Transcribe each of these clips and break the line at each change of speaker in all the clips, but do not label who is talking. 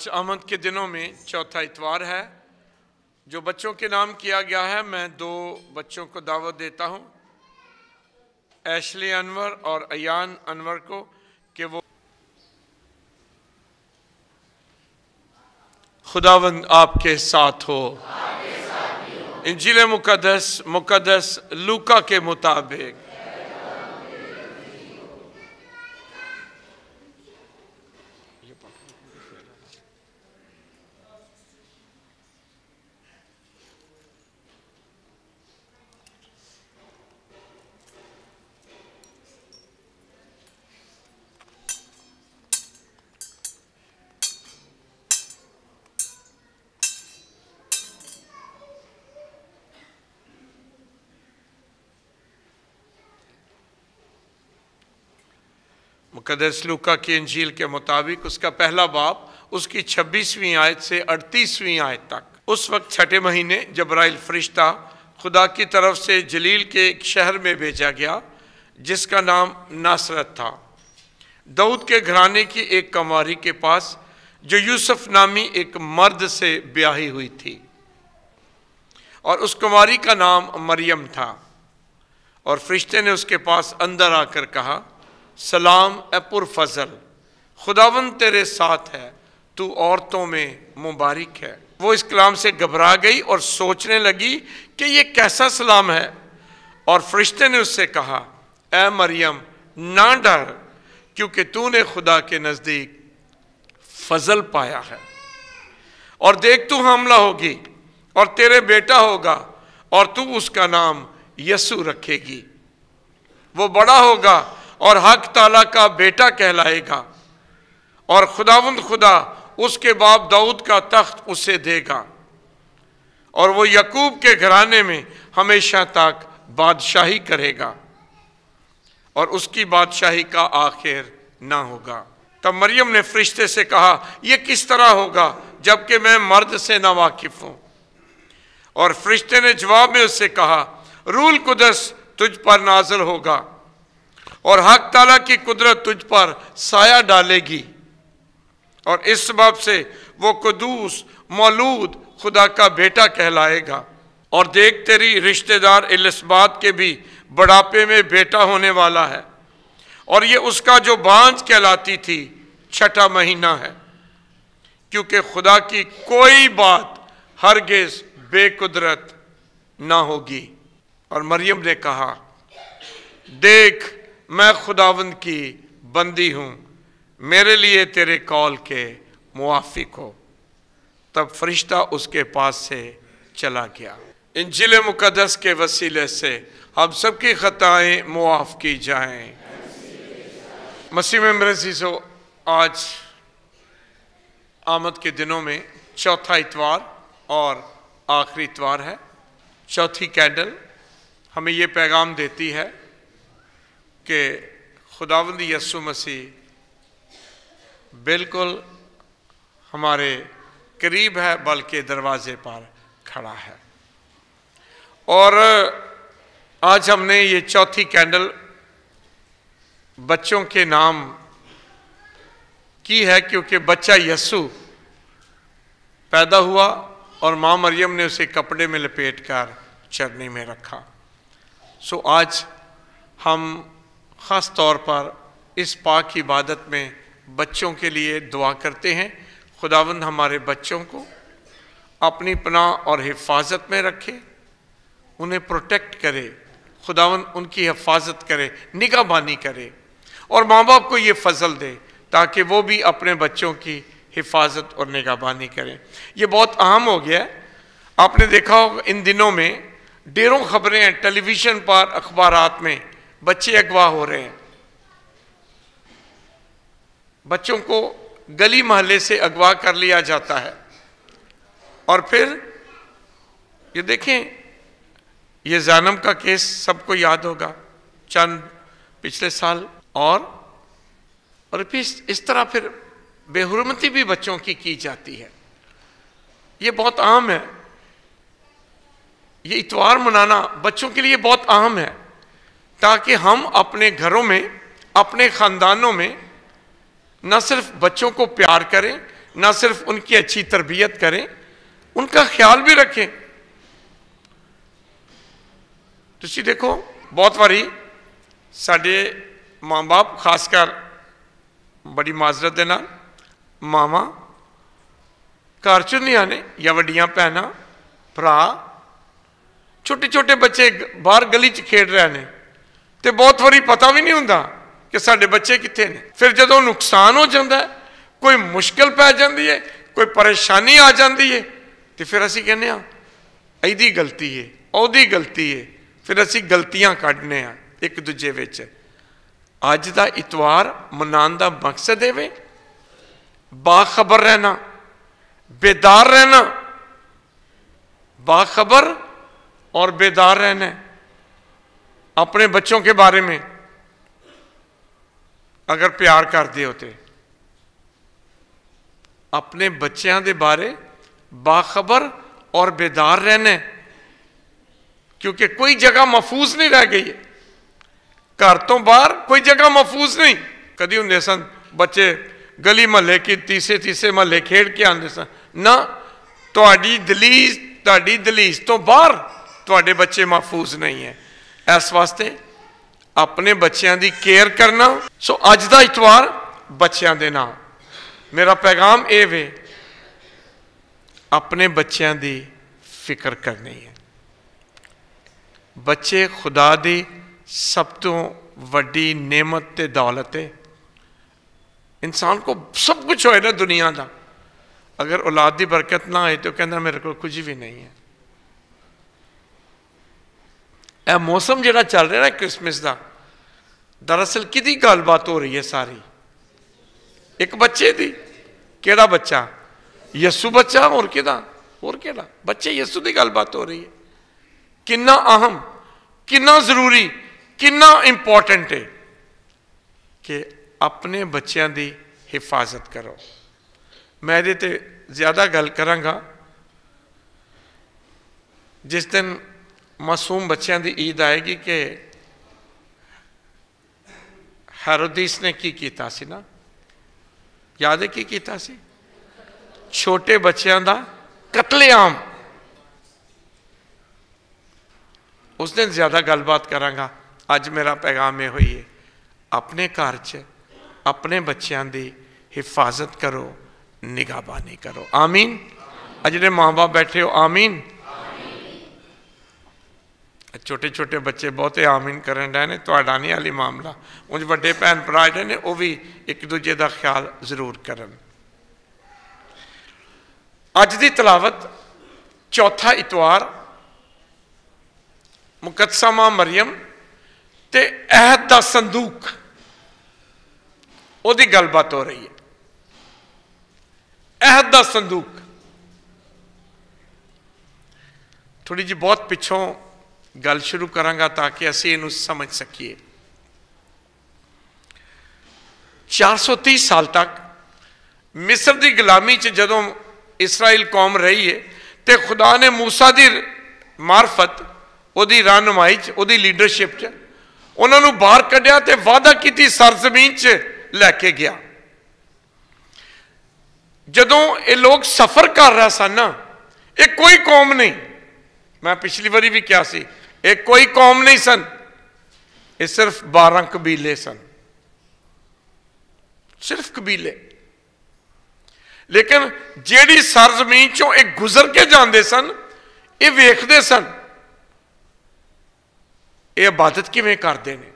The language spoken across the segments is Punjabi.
आज आमद के दिनों में चौथा इतवार है जो बच्चों के नाम किया गया है मैं दो बच्चों को दावत देता हूँ एशले अनवर और अयान अनवर को कि वो खुदावंद आपके साथ हो इंजिल मुकदस मुकदस लूका के मुताबिक कदस लुका की अंजील के मुताबिक उसका पहला बाप उसकी छब्बीसवीं आयत से अड़तीसवीं आयत तक उस वक्त छठे महीने जबराइल फरिश्ता खुदा की तरफ से जलील के एक शहर में भेजा गया जिसका नाम नासरत था दाऊद के घराने की एक कमारी के पास जो यूसुफ नामी एक मर्द से ब्याही हुई थी और उस कुमारी का नाम मरियम था और फरिश्ते ने उसके पास अंदर आकर कहा सलाम ए पुरफजल खुदावन तेरे साथ है तू औरतों में मुबारक है वो इस कलाम से घबरा गई और सोचने लगी कि ये कैसा सलाम है और फरिश्ते ने उससे कहा ए मरियम ना डर क्योंकि तूने खुदा के नज़दीक फजल पाया है और देख तू हमला होगी और तेरे बेटा होगा और तू उसका नाम यसु रखेगी वो बड़ा होगा और हक ताला का बेटा कहलाएगा और खुदावंद खुदा उसके बाप दाऊद का तख्त उसे देगा और वो यकूब के घराने में हमेशा तक बादशाही करेगा और उसकी बादशाही का आखिर ना होगा तब मरियम ने फरिश्ते से कहा यह किस तरह होगा जबकि मैं मर्द से ना वाकिफ हूं और फरिश्ते ने जवाब में उससे कहा रूल कुदस तुझ पर नाजल होगा और हक ताला की कुदरत तुझ पर साया डालेगी और इस सबब से वो कदूस मौलूद खुदा का बेटा कहलाएगा और देख तेरी रिश्तेदार इलस्बात के भी बढ़ापे में बेटा होने वाला है और ये उसका जो बांझ कहलाती थी छठा महीना है क्योंकि खुदा की कोई बात हरगिज बेकुदरत ना होगी और मरियम ने कहा देख मैं खुदावंद की बंदी हूँ मेरे लिए तेरे कॉल के मुआफिक हो तब फरिश्ता उसके पास से चला गया इन जिले मुकदस के वसीले से हम सबकी ख़तएँ मुआफ़ की जाएं मसीह में आज आमद के दिनों में चौथा इतवार और आखिरी इतवार है चौथी कैंडल हमें ये पैगाम देती है कि खुदावंद यसु मसीह बिल्कुल हमारे करीब है बल्कि दरवाजे पर खड़ा है और आज हमने ये चौथी कैंडल बच्चों के नाम की है क्योंकि बच्चा यसु पैदा हुआ और माँ मरियम ने उसे कपड़े में लपेट कर चरनी में रखा सो आज हम ख़ास तौर पर इस पाक इबादत में बच्चों के लिए दुआ करते हैं खुदावंद हमारे बच्चों को अपनी पनाह और हिफाजत में रखे उन्हें प्रोटेक्ट करे खुदावंद उनकी हिफाजत करे निगाहबानी करे और माँ बाप को ये फजल दे ताकि वो भी अपने बच्चों की हिफाजत और निगाहबानी करें यह बहुत अहम हो गया आपने देखा होगा इन दिनों में डेरों खबरें हैं टेलीविज़न पर अखबार में बच्चे अगवा हो रहे हैं बच्चों को गली मोहल्ले से अगवा कर लिया जाता है और फिर ये देखें ये जानम का केस सबको याद होगा चंद पिछले साल और और फिर इस तरह फिर बेहरमती भी बच्चों की की जाती है ये बहुत आम है ये इतवार मनाना बच्चों के लिए बहुत आम है ताकि हम अपने घरों में अपने ख़ानदानों में न सिर्फ बच्चों को प्यार करें न सिर्फ उनकी अच्छी तरबियत करें उनका ख्याल भी रखें तुम तो देखो बहुत बारी साढ़े माँ बाप खासकर बड़ी माजरत के ना माव घर चुनिया ने या व्डिया भैन भा छोटे छोटे बच्चे बहर गली च खेड रहे हैं ਤੇ ਬਹੁਤ ਵਾਰੀ ਪਤਾ ਵੀ ਨਹੀਂ ਹੁੰਦਾ ਕਿ ਸਾਡੇ ਬੱਚੇ ਕਿੱਥੇ ਨੇ ਫਿਰ ਜਦੋਂ ਨੁਕਸਾਨ ਹੋ ਜਾਂਦਾ ਕੋਈ ਮੁਸ਼ਕਲ ਪੈ ਜਾਂਦੀ ਹੈ ਕੋਈ ਪਰੇਸ਼ਾਨੀ ਆ ਜਾਂਦੀ ਹੈ ਤੇ ਫਿਰ ਅਸੀਂ ਕਹਿੰਦੇ ਆ ਇਹਦੀ ਗਲਤੀ ਹੈ ਉਹਦੀ ਗਲਤੀ ਹੈ ਫਿਰ ਅਸੀਂ ਗਲਤੀਆਂ ਕੱਢਨੇ ਆ ਇੱਕ ਦੂਜੇ ਵਿੱਚ ਅੱਜ ਦਾ ਇਤਵਾਰ ਮਨਾਉਣ ਦਾ ਮਕਸਦ ਹੈ ਵੇ ਬਾਖਬਰ ਰਹਿਣਾ बेदार रहना बाखबर और बेदार रहना अपने बच्चों के बारे में अगर प्यार करते होते अपने बच्चों के बारे बाखबर और बेदार रहने क्योंकि कोई जगह महफूज नहीं रह गई है घर तो बहर कोई जगह महफूज नहीं कभी होंगे सन बच्चे गली महल की तीसरे तीसरे महल खेड के आते सन ना तो दलीज ताली दलीज तो बहर थोड़े बच्चे महफूज नहीं है ਇਸ ਵਾਸਤੇ ਆਪਣੇ ਬੱਚਿਆਂ ਦੀ ਕੇਅਰ ਕਰਨਾ ਸੋ ਅੱਜ ਦਾ ਇਤਵਾਰ ਬੱਚਿਆਂ ਦੇ ਨਾਲ ਮੇਰਾ ਪੈਗਾਮ ਇਹ ਵੇ ਆਪਣੇ ਬੱਚਿਆਂ ਦੀ ਫਿਕਰ ਕਰਨੀ ਹੈ ਬੱਚੇ ਖੁਦਾ ਦੀ ਸਭ ਤੋਂ ਵੱਡੀ ਨੇਮਤ ਤੇ ਦੌਲਤ ਹੈ ਇਨਸਾਨ ਕੋ ਸਭ ਕੁਝ ਹੋਏ ਨਾ ਦੁਨੀਆ ਦਾ ਅਗਰ ਔਲਾਦ ਦੀ ਬਰਕਤ ਨਾ ਆਏ ਤਾਂ ਕਹਿੰਦਾ ਮੇਰੇ ਕੋਲ ਕੁਝ ਵੀ ਨਹੀਂ ਹੈ ਇਹ ਮੌਸਮ ਜਿਹੜਾ ਚੱਲ ਰਿਹਾ ਨਾ ਕ੍ਰਿਸਮਸ ਦਾ ਦਰਅਸਲ ਕਿਦੀ ਗੱਲਬਾਤ ਹੋ ਰਹੀ ਹੈ ਸਾਰੀ ਇੱਕ ਬੱਚੇ ਦੀ ਕਿਹੜਾ ਬੱਚਾ ਯਿਸੂ ਬੱਚਾ ਹੋਰ ਕਿਹਦਾ ਹੋਰ ਕਿਹੜਾ ਬੱਚੇ ਯਿਸੂ ਦੀ ਗੱਲਬਾਤ ਹੋ ਰਹੀ ਹੈ ਕਿੰਨਾ ਅਹਮ ਕਿੰਨਾ ਜ਼ਰੂਰੀ ਕਿੰਨਾ ਇੰਪੋਰਟੈਂਟ ਹੈ ਕਿ ਆਪਣੇ ਬੱਚਿਆਂ ਦੀ ਹਿਫਾਜ਼ਤ ਕਰੋ ਮੈਂ ਇਹਦੇ ਤੇ ਜ਼ਿਆਦਾ ਗੱਲ ਕਰਾਂਗਾ ਜਿਸ ਦਿਨ ਮਾਸੂਮ ਬੱਚਿਆਂ ਦੀ ਈਦ ਆਏਗੀ ਕਿ ਹਰਦੀਸ ਨੇ ਕੀ ਕੀਤਾ ਸੀ ਨਾ ਯਾਦ ਹੈ ਕੀ ਕੀਤਾ ਸੀ ਛੋਟੇ ਬੱਚਿਆਂ ਦਾ ਕਤਲੇਆਮ ਉਸ ਦਿਨ ਜ਼ਿਆਦਾ ਗੱਲਬਾਤ ਕਰਾਂਗਾ ਅੱਜ ਮੇਰਾ ਪੈਗਾਮ ਇਹ ਹੋਈ ਹੈ ਆਪਣੇ ਘਰ 'ਚ ਆਪਣੇ ਬੱਚਿਆਂ ਦੀ ਹਿਫਾਜ਼ਤ ਕਰੋ ਨਿਗਾਹਬਾਨੀ ਕਰੋ ਆਮੀਨ ਅਜਿਹੇ ਮਾਂ-ਬਾਪ ਬੈਠੇ ਹੋ ਆਮੀਨ ਛੋਟੇ ਛੋਟੇ ਬੱਚੇ ਬਹੁਤੇ ਆਮਨ ਕਰਨ ਰਹੇ ਨੇ ਤੁਹਾਡਾ ਨਹੀਂ ਹਾਲੀ ਮਾਮਲਾ ਉਂਝ ਵੱਡੇ ਭੈਣ ਭਰਾ ਜਿਹੜੇ ਨੇ ਉਹ ਵੀ ਇੱਕ ਦੂਜੇ ਦਾ ਖਿਆਲ ਜ਼ਰੂਰ ਕਰਨ ਅੱਜ ਦੀ ਤਲਾਵਤ ਚੌਥਾ ਇਤਵਾਰ ਮੁਕੱਦਸਮਾ ਮਰੀਮ ਤੇ ਅਹਿਦ ਦਾ ਸੰਦੂਕ ਉਹਦੀ ਗੱਲਬਾਤ ਹੋ ਰਹੀ ਹੈ ਅਹਿਦ ਦਾ ਸੰਦੂਕ ਥੋੜੀ ਜੀ ਬਹੁਤ ਪਿੱਛੋਂ ਗੱਲ ਸ਼ੁਰੂ ਕਰਾਂਗਾ ਤਾਂ ਕਿ ਅਸੀਂ ਇਹਨੂੰ ਸਮਝ ਸਕੀਏ 430 ਸਾਲ ਤੱਕ ਮਿਸਰ ਦੀ ਗੁਲਾਮੀ 'ਚ ਜਦੋਂ ਇਸਰਾਇਲ ਕੌਮ ਰਹੀ ਹੈ ਤੇ ਖੁਦਾ ਨੇ موسی ਦੀ ਮਾਰਫਤ ਉਹਦੀ ਰਹਿਨਮਾਈ 'ਚ ਉਹਦੀ ਲੀਡਰਸ਼ਿਪ 'ਚ ਉਹਨਾਂ ਨੂੰ ਬਾਹਰ ਕੱਢਿਆ ਤੇ ਵਾਅਦਾ ਕੀਤੀ ਸਰਜ਼ਮੀਨ 'ਚ ਲੈ ਕੇ ਗਿਆ ਜਦੋਂ ਇਹ ਲੋਕ ਸਫ਼ਰ ਕਰ ਰਹੇ ਸਨ ਨਾ ਇਹ ਕੋਈ ਕੌਮ ਨਹੀਂ ਮੈਂ ਪਿਛਲੀ ਵਾਰੀ ਵੀ ਕਿਹਾ ਸੀ ਇਹ ਕੋਈ ਕੌਮ ਨਹੀਂ ਸਨ ਇਹ ਸਿਰਫ 12 ਕਬੀਲੇ ਸਨ ਸਿਰਫ ਕਬੀਲੇ ਲੇਕਿਨ ਜਿਹੜੀ ਸਰਜ਼ਮੀਨ ਚੋਂ ਇਹ ਗੁਜ਼ਰ ਕੇ ਜਾਂਦੇ ਸਨ ਇਹ ਵੇਖਦੇ ਸਨ ਇਹ ਇਬਾਦਤ ਕਿਵੇਂ ਕਰਦੇ ਨੇ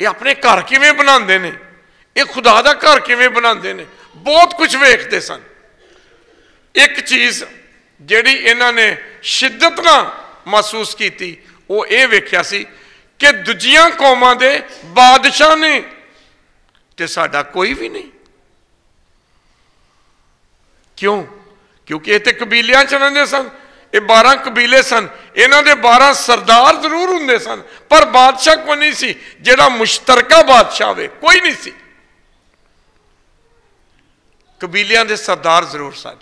ਇਹ ਆਪਣੇ ਘਰ ਕਿਵੇਂ ਬਣਾਉਂਦੇ ਨੇ ਇਹ ਖੁਦਾ ਦਾ ਘਰ ਕਿਵੇਂ ਬਣਾਉਂਦੇ ਨੇ ਬਹੁਤ ਕੁਝ ਵੇਖਦੇ ਸਨ ਇੱਕ ਚੀਜ਼ ਜਿਹੜੀ ਇਹਨਾਂ ਨੇ ਸ਼ਿੱਦਤ ਨਾਲ ਮਹਿਸੂਸ ਕੀਤੀ ਉਹ ਇਹ ਵੇਖਿਆ ਸੀ ਕਿ ਦੂਜੀਆਂ ਕੌਮਾਂ ਦੇ ਬਾਦਸ਼ਾਹ ਨੇ ਤੇ ਸਾਡਾ ਕੋਈ ਵੀ ਨਹੀਂ ਕਿਉਂ ਕਿਉਂਕਿ ਇਹ ਤੇ ਕਬੀਲਿਆਂ ਚ ਰਹਿੰਦੇ ਸਨ ਇਹ 12 ਕਬੀਲੇ ਸਨ ਇਹਨਾਂ ਦੇ 12 ਸਰਦਾਰ ਜ਼ਰੂਰ ਹੁੰਦੇ ਸਨ ਪਰ ਬਾਦਸ਼ਾਹ ਕੋਈ ਨਹੀਂ ਸੀ ਜਿਹੜਾ ਮੁਸ਼ਤਰਕਾ ਬਾਦਸ਼ਾਹ ਹੋਵੇ ਕੋਈ ਨਹੀਂ ਸੀ ਕਬੀਲਿਆਂ ਦੇ ਸਰਦਾਰ ਜ਼ਰੂਰ ਸਨ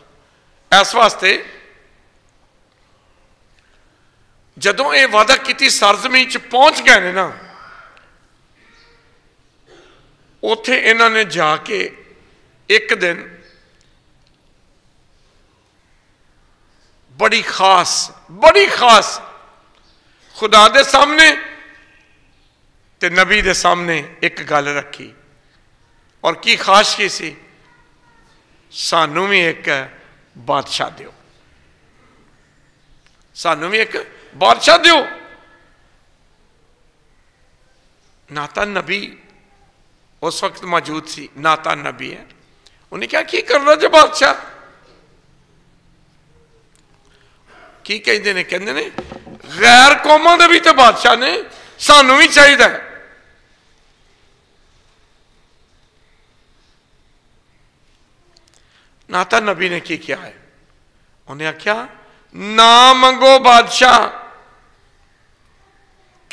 ਇਸ ਵਾਸਤੇ ਜਦੋਂ ये वादा की सरजमी 'ਚ ਪਹੁੰਚ ਗਏ ਨੇ ਨਾ ਉੱਥੇ ਇਹਨਾਂ ਨੇ बड़ी खास बड़ी खास खुदा दे सामने ते नबी दे सामने एक गल रखी और की खास की सी सानू भी एक बादशाह दो सानू भी एक बादशाह दो नाता नबी उस वक्त मौजूद थी नाता नबी है उन्हें क्या की करना जो बादशाह की कहते ने कहते ने गैर कौम के भी तो बादशाह ने सानू भी चाहिए नाता नबी ने की किया है उन्हें आख्या ना मंगो बादशाह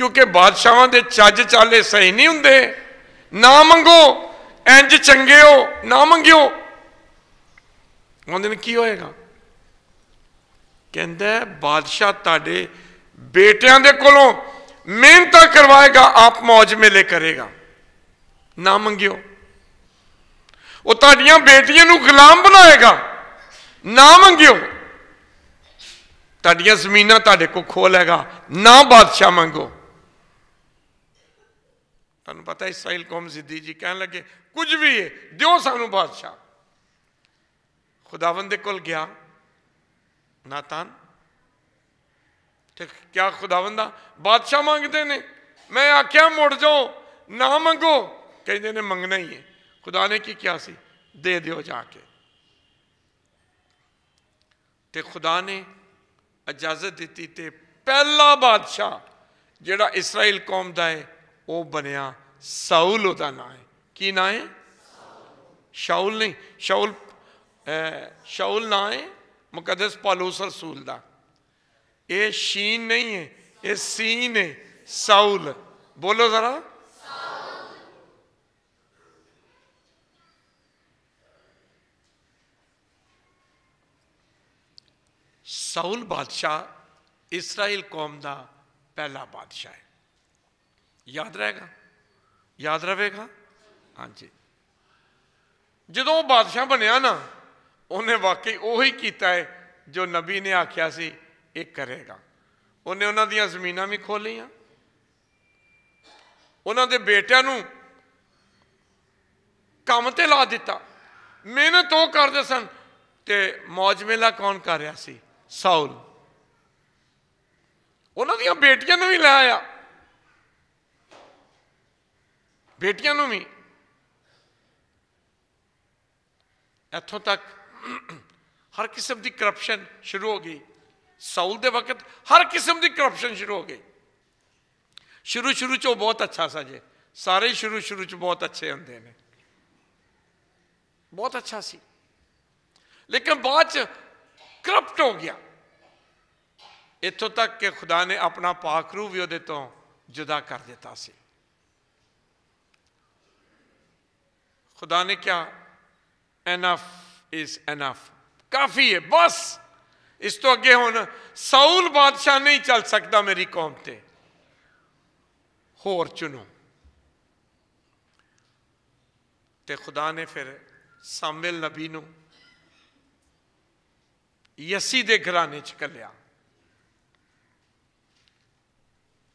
ਕਿਉਂਕਿ ਬਾਦਸ਼ਾਹਾਂ ਦੇ ਚੱਜ ਚਾਲੇ ਸਹੀ ਨਹੀਂ ਹੁੰਦੇ ਨਾ ਮੰਗੋ ਇੰਜ ਚੰਗੇ ਹੋ ਨਾ ਮੰਗਿਓ ਉਹਦੇ ਨੇ ਕੀ ਹੋਏਗਾ ਕਹਿੰਦਾ ਬਾਦਸ਼ਾਹ ਤੁਹਾਡੇ ਬੇਟਿਆਂ ਦੇ ਕੋਲੋਂ ਮਿਹਨਤਾਂ ਕਰਵਾਏਗਾ ਆਪ ਮौज ਮੇਲੇ ਕਰੇਗਾ ਨਾ ਮੰਗਿਓ ਉਹ ਤੁਹਾਡੀਆਂ ਬੇਟੀਆਂ ਨੂੰ ਗੁਲਾਮ ਬਣਾਏਗਾ ਨਾ ਮੰਗਿਓ ਤੁਹਾਡੀਆਂ ਜ਼ਮੀਨਾਂ ਤੁਹਾਡੇ ਕੋ ਖੋ ਨਾ ਬਾਦਸ਼ਾਹ ਮੰਗੋ ਤੁਹਾਨੂੰ ਪਤਾ ਇਸਰਾਇਲ ਕੌਮ ਜ਼ਿੱਦੀ ਜੀ ਕਹਿਣ ਲੱਗੇ ਕੁਝ ਵੀ ਹੈ ਦਿਓ ਸਾਨੂੰ ਬਾਦਸ਼ਾਹ ਖੁਦਾਵੰਦ ਦੇ ਕੋਲ ਗਿਆ ਨਾਤਾਨ ਤੇ ਕਿਆ ਖੁਦਾਵੰਦ ਦਾ ਬਾਦਸ਼ਾਹ ਮੰਗਦੇ ਨੇ ਮੈਂ ਆਖਿਆ ਮੁੜ ਜਾਓ ਨਾ ਮੰਗੋ ਕਹਿੰਦੇ ਨੇ ਮੰਗਣਾ ਹੀ ਹੈ ਖੁਦਾ ਨੇ ਕੀ ਕਿਹਾ ਸੀ ਦੇ ਦਿਓ ਜਾ ਕੇ ਤੇ ਖੁਦਾ ਨੇ ਇਜਾਜ਼ਤ ਦਿੱਤੀ ਤੇ ਪਹਿਲਾ ਬਾਦਸ਼ਾਹ ਜਿਹੜਾ ਇਸਰਾਇਲ ਕੌਮ ਦਾ ਹੈ ਉਹ ਬਣਿਆ साउल ਉਹਦਾ ਨਾਮ ਹੈ ਕੀ ਨਾਮ ਹੈ शाउल ਨਹੀਂ शाउल ਸ਼ਾਊਲ ਨਾਮ ਹੈ ਮੁਕੱਦਸ ਪਾਲੂਸ ਰਸੂਲ ਦਾ ਇਹ ਸ਼ੀਨ ਨਹੀਂ ਹੈ ਇਹ ਸੀਨ ਹੈ ਸਾਊਲ ਬੋਲੋ ਜ਼ਰਾ ਸਾਊਲ ਬਾਦਸ਼ਾਹ ਇਸਰਾਇਲ ਕੌਮ ਦਾ ਪਹਿਲਾ ਬਾਦਸ਼ਾਹ ਹੈ ਯਾਦ ਰਹੇਗਾ ਯਾਦ ਰਵੇਗਾ ਹਾਂਜੀ ਜਦੋਂ ਉਹ ਬਾਦਸ਼ਾਹ ਬਣਿਆ ਨਾ ਉਹਨੇ ਵਾਕਈ ਉਹੀ ਕੀਤਾ ਹੈ ਜੋ ਨਬੀ ਨੇ ਆਖਿਆ ਸੀ ਇਹ ਕਰੇਗਾ ਉਹਨੇ ਉਹਨਾਂ ਦੀਆਂ ਜ਼ਮੀਨਾਂ ਵੀ ਖੋਲੀਆਂ ਉਹਨਾਂ ਦੇ ਬੇਟਿਆਂ ਨੂੰ ਕੰਮ ਤੇ ਲਾ ਦਿੱਤਾ ਮਿਹਨਤ ਉਹ ਕਰਦੇ ਸਨ ਤੇ ਮੌਜ ਮੇਲਾ ਕੌਣ ਕਰ ਰਿਹਾ ਸੀ ਸਾਊਲ ਉਹਨਾਂ ਦੀਆਂ ਬੇਟੀਆਂ ਨੂੰ ਵੀ ਲੈ ਆਇਆ ਬੇਟੀਆਂ ਨੂੰ ਵੀ ਇੱਥੋਂ ਤੱਕ ਹਰ ਕਿਸਮ ਦੀ ਕਰਪਸ਼ਨ ਸ਼ੁਰੂ ਹੋ ਗਈ ਸੌਲ ਦੇ ਵਕਤ ਹਰ ਕਿਸਮ ਦੀ ਕਰਪਸ਼ਨ ਸ਼ੁਰੂ ਹੋ ਗਈ ਸ਼ੁਰੂ ਸ਼ੁਰੂ ਚ ਉਹ ਬਹੁਤ ਅੱਛਾ ਸਾ ਜੇ ਸਾਰੇ ਸ਼ੁਰੂ ਸ਼ੁਰੂ ਚ ਬਹੁਤ ਅੱਛੇ ਹੁੰਦੇ ਨੇ ਬਹੁਤ ਅੱਛਾ ਸੀ ਲੇਕਿਨ ਬਾਅਦ ਚ ਕਰਪਟ ਹੋ ਗਿਆ ਇੱਥੋਂ ਤੱਕ ਕਿ ਖੁਦਾ ਨੇ ਆਪਣਾ پاک ਰੂ ਵੀ ਉਹਦੇ ਤੋਂ ਜੁਦਾ ਕਰ ਦਿੱਤਾ ਸੀ ਖੁਦਾ ਨੇ ਕਿਹਾ एनफ ਇਜ਼ एनफ ਕਾਫੀ है बस ਇਸ ਤੋਂ ਅੱਗੇ ਹੁਣ ਸਾਊਲ ਬਾਦਸ਼ਾਹ ਨਹੀਂ ਚੱਲ ਸਕਦਾ ਮੇਰੀ ਕੌਮ ਤੇ ਹੋਰ ਚੁਣੋ ਤੇ ਖੁਦਾ ਨੇ ਫਿਰ ਸਾਮਿਲ ਨਬੀ ਨੂੰ ਯਸੀ ਦੇ ਘਰਾਣੇ ਚ ਕੱਲਿਆ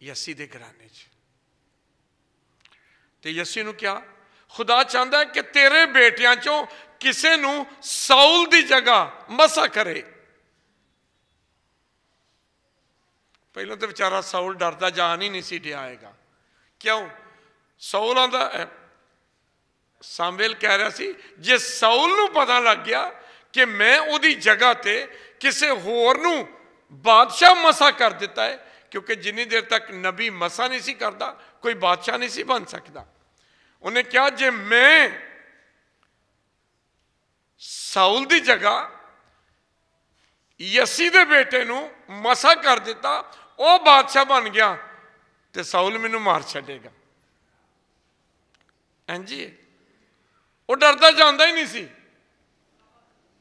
ਯਸੀ ਦੇ ਘਰਾਣੇ ਚ ਤੇ ਯਸੀ ਨੂੰ ਕਿਹਾ ਖੁਦਾ ਚਾਹੁੰਦਾ ਕਿ ਤੇਰੇ ਬੇਟਿਆਂ ਚੋਂ ਕਿਸੇ ਨੂੰ ਸੌਲ ਦੀ ਜਗ੍ਹਾ ਮਸਾ ਕਰੇ ਪਹਿਲਾਂ ਤਾਂ ਵਿਚਾਰਾ ਸੌਲ ਡਰਦਾ ਜਾਨ ਹੀ ਨਹੀਂ ਸੀ ਡਿਆਏਗਾ ਕਿਉਂ ਸੌਲ ਆਂਦਾ ਸਾਮਵੇਲ ਕਹਿ ਰਿਹਾ ਸੀ ਜੇ ਸੌਲ ਨੂੰ ਪਤਾ ਲੱਗ ਗਿਆ ਕਿ ਮੈਂ ਉਹਦੀ ਜਗ੍ਹਾ ਤੇ ਕਿਸੇ ਹੋਰ ਨੂੰ ਬਾਦਸ਼ਾਹ ਮਸਾ ਕਰ ਦਿੱਤਾ ਹੈ ਕਿਉਂਕਿ ਜਿੰਨੀ ਦੇਰ ਤੱਕ ਨਬੀ ਮਸਾ ਨਹੀਂ ਸੀ ਕਰਦਾ ਕੋਈ ਬਾਦਸ਼ਾਹ ਨਹੀਂ ਸੀ ਬਣ ਸਕਦਾ ਉਹਨੇ ਕਿਹਾ ਜੇ ਮੈਂ ਸਾਊਲ ਦੀ ਜਗ੍ਹਾ ਯਸੀ ਦੇ ਬੇਟੇ ਨੂੰ ਮਸਾ ਕਰ ਦਿੱਤਾ ਉਹ ਬਾਦਸ਼ਾਹ ਬਣ ਗਿਆ ਤੇ ਸਾਊਲ ਮੈਨੂੰ ਮਾਰ ਛੱਡੇਗਾ ਹਾਂਜੀ ਉਹ ਡਰਦਾ ਜਾਂਦਾ ਹੀ ਨਹੀਂ ਸੀ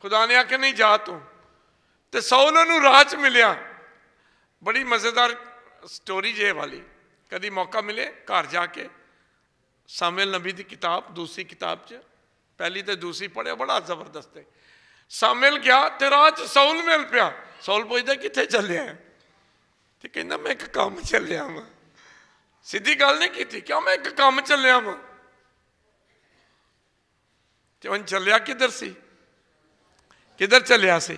ਖੁਦਾ ਨੇ ਆਖਿਆ ਨਹੀਂ ਜਾ ਤੂੰ ਤੇ ਸਾਊਲ ਨੂੰ ਰਾਜ ਮਿਲਿਆ ਬੜੀ ਮਜ਼ੇਦਾਰ ਸਟੋਰੀ ਜੇ ਵਾਲੀ ਕਦੀ ਮੌਕਾ ਮਿਲੇ ਘਰ ਜਾ ਕੇ ਸਾਮੇਲ ਨਬੀ ਦੀ ਕਿਤਾਬ ਦੂਸਰੀ ਕਿਤਾਬ 'ਚ ਪਹਿਲੀ ਤੇ ਦੂਸਰੀ ਪੜਿਆ ਬੜਾ ਜ਼ਬਰਦਸਤ ਹੈ ਸਾਮੇਲ ਗਿਆ ਤੇ ਰਾਹ 'ਚ ਸੌਲ ਮਿਲ ਪਿਆ ਸੌਲ ਪੁੱਛਦਾ ਕਿੱਥੇ ਚੱਲਿਆ ਤੇ ਕਹਿੰਦਾ ਮੈਂ ਇੱਕ ਕੰਮ ਚੱਲਿਆ ਵਾਂ ਸਿੱਧੀ ਗੱਲ ਨਹੀਂ ਕੀਤੀ ਕਿਉਂ ਮੈਂ ਇੱਕ ਕੰਮ ਚੱਲਿਆ ਵਾਂ ਤੇ ਉਹ ਚੱਲਿਆ ਕਿੱਧਰ ਸੀ ਕਿੱਧਰ ਚੱਲਿਆ ਸੀ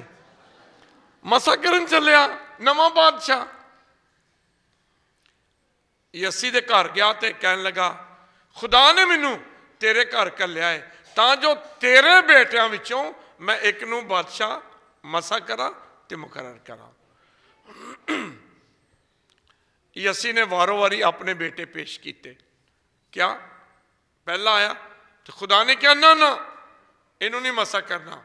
ਮਸਾ ਕਰਨ ਚੱਲਿਆ ਨਵਾਂ ਬਾਦਸ਼ਾਹ ਯਸੀ ਦੇ ਘਰ ਗਿਆ ਤੇ ਕਹਿਣ ਲੱਗਾ ਖੁਦਾ ਨੇ ਮੈਨੂੰ ਤੇਰੇ ਘਰ ਕੱਲਿਆ ਹੈ ਤਾਂ ਜੋ ਤੇਰੇ ਬੇਟਿਆਂ ਵਿੱਚੋਂ ਮੈਂ ਇੱਕ ਨੂੰ ਬਾਦਸ਼ਾਹ ਮਸਾ ਕਰਾਂ ਤੇ ਮੁਕਰਰ ਕਰਾਂ ਯਸੀ ਨੇ ਵਾਰੋ ਵਾਰੀ ਆਪਣੇ ਬੇਟੇ ਪੇਸ਼ ਕੀਤੇ ਕਿਆ ਪਹਿਲਾ ਆਇਆ ਤੇ ਖੁਦਾ ਨੇ ਕਿਹਾ ਨਾ ਨਾ ਇਹਨੂੰ ਨਹੀਂ ਮਸਾ ਕਰਨਾ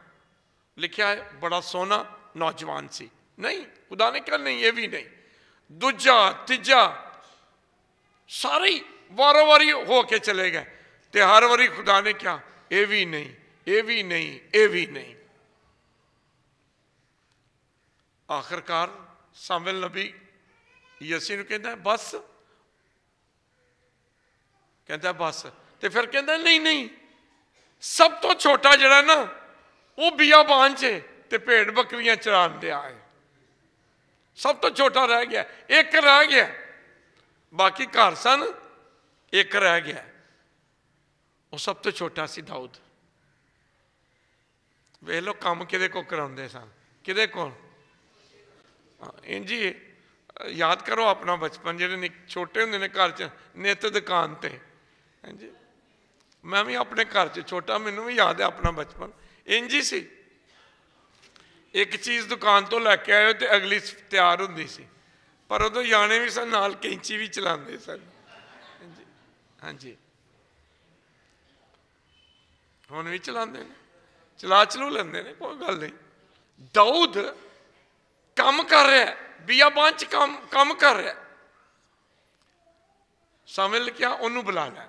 ਲਿਖਿਆ ਹੈ ਬੜਾ ਸੋਨਾ ਨੌਜਵਾਨ ਸੀ ਨਹੀਂ ਖੁਦਾ ਨੇ ਕਿਹਾ ਨਹੀਂ ਇਹ ਵੀ ਨਹੀਂ ਦੂਜਾ ਤੀਜਾ ਸਾਰੇ बारह बारी होके चले गए तो हर वारी खुदा ने कहा ये भी नहीं ये भी नहीं ये भी नहीं आखिरकार सामिल नबी यसी कहता बस कहता बस तो फिर कहता नहीं नहीं सब तो छोटा जरा ना वो बान चे तो भेड़ बकरियां चरा दिया है सब तो छोटा रह गया एक रह गया बाकी घर सन ਇੱਕ ਰਹਿ ਗਿਆ ਉਹ ਸਭ ਤੋਂ ਛੋਟਾ ਸੀ ਦਾਊਦ ਵੇਖ ਲੋ ਕੰਮ ਕਿਹਦੇ ਕੋ ਕਰਾਉਂਦੇ ਸਨ ਕਿਹਦੇ ਕੋਲ ਇੰਜੀ ਯਾਦ ਕਰੋ ਆਪਣਾ ਬਚਪਨ ਜਿਹੜੇ ਛੋਟੇ ਹੁੰਦੇ ਨੇ ਘਰ 'ਚ ਨਿਤ ਦੁਕਾਨ ਤੇ ਹਾਂਜੀ ਮੈਂ ਵੀ ਆਪਣੇ ਘਰ 'ਚ ਛੋਟਾ ਮੈਨੂੰ ਵੀ ਯਾਦ ਹੈ ਆਪਣਾ ਬਚਪਨ ਇੰਜ ਸੀ ਇੱਕ ਚੀਜ਼ ਦੁਕਾਨ ਤੋਂ ਲੈ ਕੇ ਆਇਓ ਤੇ ਅਗਲੀ ਤਿਆਰ ਹੁੰਦੀ ਸੀ ਪਰ ਉਦੋਂ ਜਾਣੇ ਵੀ ਸਨ ਨਾਲ ਕੈਂਚੀ ਵੀ ਚਲਾਉਂਦੇ ਸਨ हाँ जी हम भी चलाते चला चलू लेंगे कोई गल नहीं दाऊद कम कर रहा है बियाबान चम कम कर रहा है समय लिखा उन्होंने बुला लिया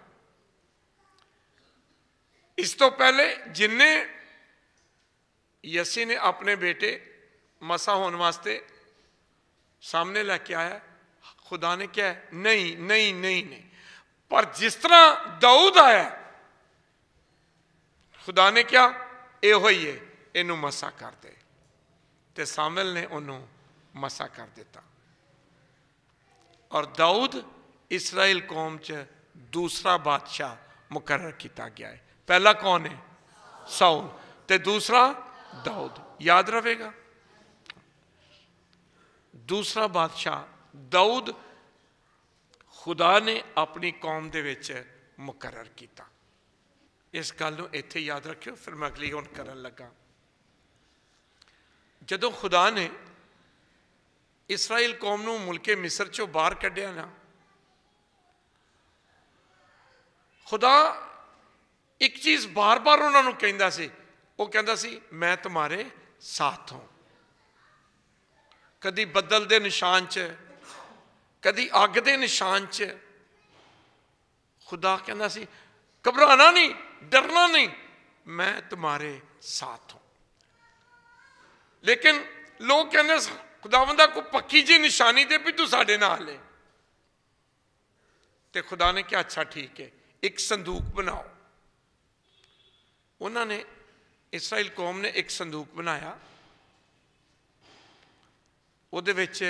इस तो पहले जिन्हें यसी ने अपने बेटे मसा होने वास्ते सामने लैके आया खुदा ने क्या नहीं नहीं नहीं नहीं ਪਰ ਜਿਸ ਤਰ੍ਹਾਂ ਦਾਊਦ ਆਇਆ ਖੁਦਾ ਨੇ ਕਿਹਾ ਇਹੋ ਹੀ ਹੈ ਇਹਨੂੰ ਮਸਾ ਕਰ ਦੇ ਤੇ ਸਾਮਲ ਨੇ ਉਹਨੂੰ ਮਸਾ ਕਰ ਦਿੱਤਾ ਔਰ ਦਾਊਦ ਇਸਰਾਇਲ ਕੌਮ 'ਚ ਦੂਸਰਾ ਬਾਦਸ਼ਾਹ ਮੁਕਰਰ ਕੀਤਾ ਗਿਆ ਹੈ ਪਹਿਲਾ ਕੌਣ ਹੈ ਸਾਊਲ ਤੇ ਦੂਸਰਾ ਦਾਊਦ ਯਾਦ ਰਵੇਗਾ ਦੂਸਰਾ ਬਾਦਸ਼ਾਹ ਦਾਊਦ ਖੁਦਾ ਨੇ ਆਪਣੀ ਕੌਮ ਦੇ ਵਿੱਚ ਮੁਕਰਰ ਕੀਤਾ ਇਸ ਗੱਲ ਨੂੰ ਇੱਥੇ ਯਾਦ ਰੱਖਿਓ ਫਿਰ ਮੈਂ ਅਗਲੀ ਹੁਣ ਕਰਨ ਲੱਗਾ ਜਦੋਂ ਖੁਦਾ ਨੇ ਇਸਰਾਇਲ ਕੌਮ ਨੂੰ ਮੁਲਕੇ ਮਿਸਰ ਚੋਂ ਬਾਹਰ ਕੱਢਿਆ ਨਾ ਖੁਦਾ ਇੱਕ ਚੀਜ਼ ਬਾਰ-ਬਾਰ ਉਹਨਾਂ ਨੂੰ ਕਹਿੰਦਾ ਸੀ ਉਹ ਕਹਿੰਦਾ ਸੀ ਮੈਂ ਤੁਹਾਰੇ ਸਾਥ ਹਾਂ ਕਦੀ ਬੱਦਲ ਦੇ ਨਿਸ਼ਾਨ 'ਚ ਕਦੀ ਅੱਗ ਦੇ ਨਿਸ਼ਾਨ 'ਚ ਖੁਦਾ ਕਹਿੰਦਾ ਸੀ ਘਬਰਾਣਾ ਨਹੀਂ ਡਰਨਾ ਨਹੀਂ ਮੈਂ ਤੁਹਾਡੇ ਸਾਥ ਹਾਂ ਲੇਕਿਨ ਲੋਕ ਕਹਿੰਦੇ ਖੁਦਾਵੰਦ ਦਾ ਕੋਈ ਪੱਕੀ ਜੀ ਨਿਸ਼ਾਨੀ ਦੇ ਵੀ ਤੂੰ ਸਾਡੇ ਨਾਲ ਹੈ ਤੇ ਖੁਦਾ ਨੇ ਕਿਹਾ ਅੱਛਾ ਠੀਕ ਹੈ ਇੱਕ ਸੰਦੂਕ ਬਣਾਓ ਉਹਨਾਂ ਨੇ ਇਸਰਾਇਲ ਕੌਮ ਨੇ ਇੱਕ ਸੰਦੂਕ ਬਣਾਇਆ ਉਹਦੇ ਵਿੱਚ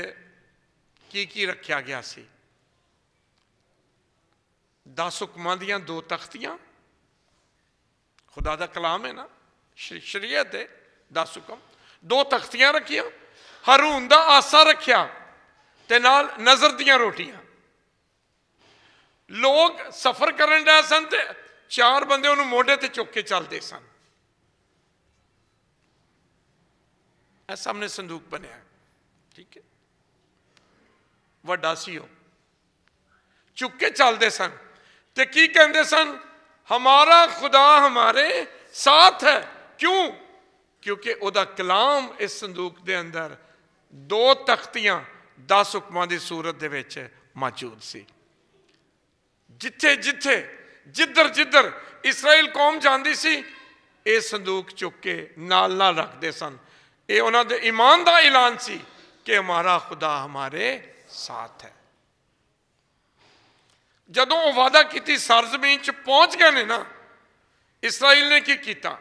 ਕੀ ਕੀ ਰੱਖਿਆ ਗਿਆ ਸੀ 10 ਹੁਕਮਾਂ ਦੀਆਂ ਦੋ ਤਖਤੀਆਂ ਖੁਦਾ ਦਾ ਕਲਾਮ ਹੈ ਨਾ ਸ਼ਰੀਅਤ ਹੈ 10 ਹੁਕਮ ਦੋ ਤਖਤੀਆਂ ਰੱਖੀਆਂ ਹਰੂਨ ਦਾ ਆਸਾ ਰੱਖਿਆ ਤੇ ਨਾਲ ਨਜ਼ਰ ਦੀਆਂ ਰੋਟੀਆਂ ਲੋਕ ਸਫ਼ਰ ਕਰਨ ਦਾ ਸੰਤ ਚਾਰ ਬੰਦੇ ਉਹਨੂੰ ਮੋਢੇ ਤੇ ਚੁੱਕ ਕੇ ਚੱਲਦੇ ਸਨ ਐ ਸਾਹਮਣੇ ਸੰਦੂਕ ਬਣਿਆ ਠੀਕ ਹੈ ਵੱਡਾ ਸੀ ਉਹ ਚੁੱਕ ਕੇ ਚੱਲਦੇ ਸਨ ਤੇ ਕੀ ਕਹਿੰਦੇ ਸਨ ਹਮਾਰਾ ਖੁਦਾ ਹਮਾਰੇ ਸਾਥ ਹੈ ਕਿਉਂ ਕਿਉਂਕਿ ਉਹਦਾ ਕਲਾਮ ਇਸ ਸੰਦੂਕ ਦੇ ਅੰਦਰ ਦੋ ਤਖਤੀਆਂ 10 ਹੁਕਮਾਂ ਦੀ ਸੂਰਤ ਦੇ ਵਿੱਚ ਮੌਜੂਦ ਸੀ ਜਿੱਥੇ ਜਿੱਥੇ ਜਿੱਧਰ ਜਿੱਧਰ ਇਸਰਾਇਲ ਕੌਮ ਜਾਂਦੀ ਸੀ ਇਹ ਸੰਦੂਕ ਚੁੱਕ ਕੇ ਨਾਲ ਨਾਲ ਰੱਖਦੇ ਸਨ ਇਹ ਉਹਨਾਂ ਦੇ ਈਮਾਨ ਦਾ ਐਲਾਨ ਸੀ ਕਿ ਹਮਾਰਾ ਖੁਦਾ ਹਮਾਰੇ ਸਾਥ ਹੈ ਜਦੋਂ ਉਹ ਵਾਦਾ ਕੀਤੀ ਸਰਜ਼ਮੀਨ ਚ ਪਹੁੰਚ ਗਏ ਨੇ ਨਾ ਇਸਰਾਇਲ ਨੇ ਕੀ ਕੀਤਾ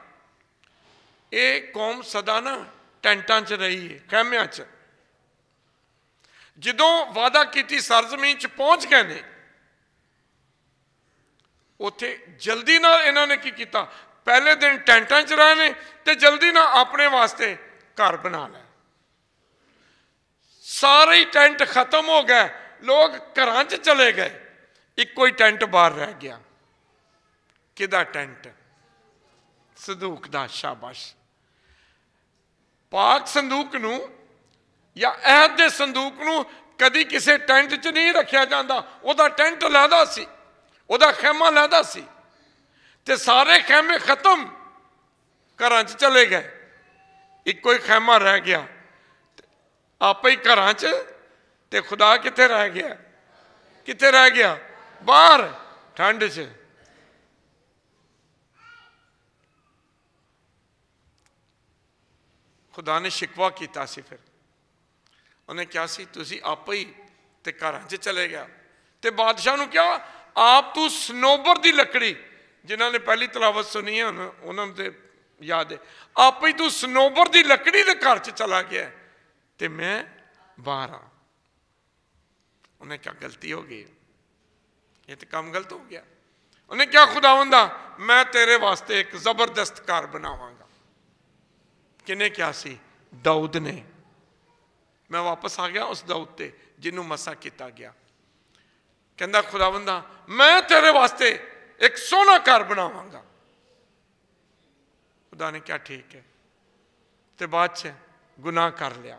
ਇਹ ਕੌਮ ਸਦਾ ਨਾ ਟੈਂਟਾਂ 'ਚ ਰਹੀ ਹੈ ਖੈਮਿਆਂ 'ਚ ਜਦੋਂ ਵਾਦਾ ਕੀਤੀ ਸਰਜ਼ਮੀਨ 'ਚ ਪਹੁੰਚ ਗਏ ਨੇ ਉੱਥੇ ਜਲਦੀ ਨਾਲ ਇਹਨਾਂ ਨੇ ਕੀ ਕੀਤਾ ਪਹਿਲੇ ਦਿਨ ਟੈਂਟਾਂ 'ਚ ਰਹੇ ਨੇ ਤੇ ਜਲਦੀ ਨਾਲ ਆਪਣੇ ਵਾਸਤੇ ਘਰ ਬਣਾ ਲਿਆ ਸਾਰੇ ਹੀ ਟੈਂਟ ਖਤਮ ਹੋ ਗਏ ਲੋਕ ਘਰਾਂ 'ਚ ਚਲੇ ਗਏ ਇੱਕੋ ਹੀ ਟੈਂਟ ਬਾਹਰ ਰਹਿ ਗਿਆ ਕਿਹਦਾ ਟੈਂਟ ਸੰਦੂਕ ਦਾ ਸ਼ਾਬਾਸ਼ ਪਾਕ ਸੰਦੂਕ ਨੂੰ ਜਾਂ ਅਹਿਦ ਦੇ ਸੰਦੂਕ ਨੂੰ ਕਦੀ ਕਿਸੇ ਟੈਂਟ 'ਚ ਨਹੀਂ ਰੱਖਿਆ ਜਾਂਦਾ ਉਹਦਾ ਟੈਂਟ ਲਾਦਾ ਸੀ ਉਹਦਾ ਖੈਮਾ ਲਾਦਾ ਸੀ ਤੇ ਸਾਰੇ ਖੈਮੇ ਖਤਮ ਘਰਾਂ 'ਚ ਚਲੇ ਗਏ ਇੱਕੋ ਹੀ ਖੈਮਾ ਰਹਿ ਗਿਆ ਆਪੇ ਹੀ ਘਰਾਂ 'ਚ ਤੇ ਖੁਦਾ ਕਿੱਥੇ ਰਹਿ ਗਿਆ ਕਿੱਥੇ ਰਹਿ ਗਿਆ ਬਾਹਰ ਠੰਡ 'ਚ ਖੁਦਾ ਨੇ ਸ਼ਿਕਵਾ ਕੀਤਾ ਸੀ ਫਿਰ ਉਹਨੇ ਕਿਹਾ ਸੀ ਤੁਸੀਂ ਆਪੇ ਹੀ ਤੇ ਘਰਾਂ 'ਚ ਚਲੇ ਗਿਆ ਤੇ ਬਾਦਸ਼ਾਹ ਨੂੰ ਕਿਹਾ ਆਪ ਤੂੰ ਸਨੋਬਰ ਦੀ ਲੱਕੜੀ ਜਿਨ੍ਹਾਂ ਨੇ ਪਹਿਲੀ ਤਲਾਵਤ ਸੁਣੀ ਹੈ ਉਹਨਾਂ ਨੂੰ ਤੇ ਯਾਦ ਹੈ ਆਪੇ ਹੀ ਤੂੰ ਸਨੋਬਰ ਦੀ ਲੱਕੜੀ ਦੇ ਘਰ 'ਚ ਚਲਾ ਗਿਆ ਤੇ ਮੈਂ 12 ਉਹਨੇ ਕਿਹਾ ਗਲਤੀ ਹੋ ਗਈ ਇਹ ਤੇ ਕੰਮ ਗਲਤ ਹੋ ਗਿਆ ਉਹਨੇ ਕਿਹਾ ਖੁਦਾਵੰਦਾ ਮੈਂ ਤੇਰੇ ਵਾਸਤੇ ਇੱਕ ਜ਼ਬਰਦਸਤ ਕਾਰ ਬਣਾਵਾਂਗਾ ਕਿਨੇ ਕਿਹਾ ਸੀ ਦਾਊਦ ਨੇ ਮੈਂ ਵਾਪਸ ਆ ਗਿਆ ਉਸ ਦਾਊਦ ਤੇ ਜਿਹਨੂੰ ਮਸਾ ਕੀਤਾ ਗਿਆ ਕਹਿੰਦਾ ਖੁਦਾਵੰਦਾ ਮੈਂ ਤੇਰੇ ਵਾਸਤੇ ਇੱਕ ਸੋਨਾ ਘਰ ਬਣਾਵਾਂਗਾ ਖੁਦਾ ਨੇ ਕਿਹਾ ਠੀਕ ਹੈ ਤੇ ਬਾਅਦ ਚ ਗੁਨਾਹ ਕਰ ਲਿਆ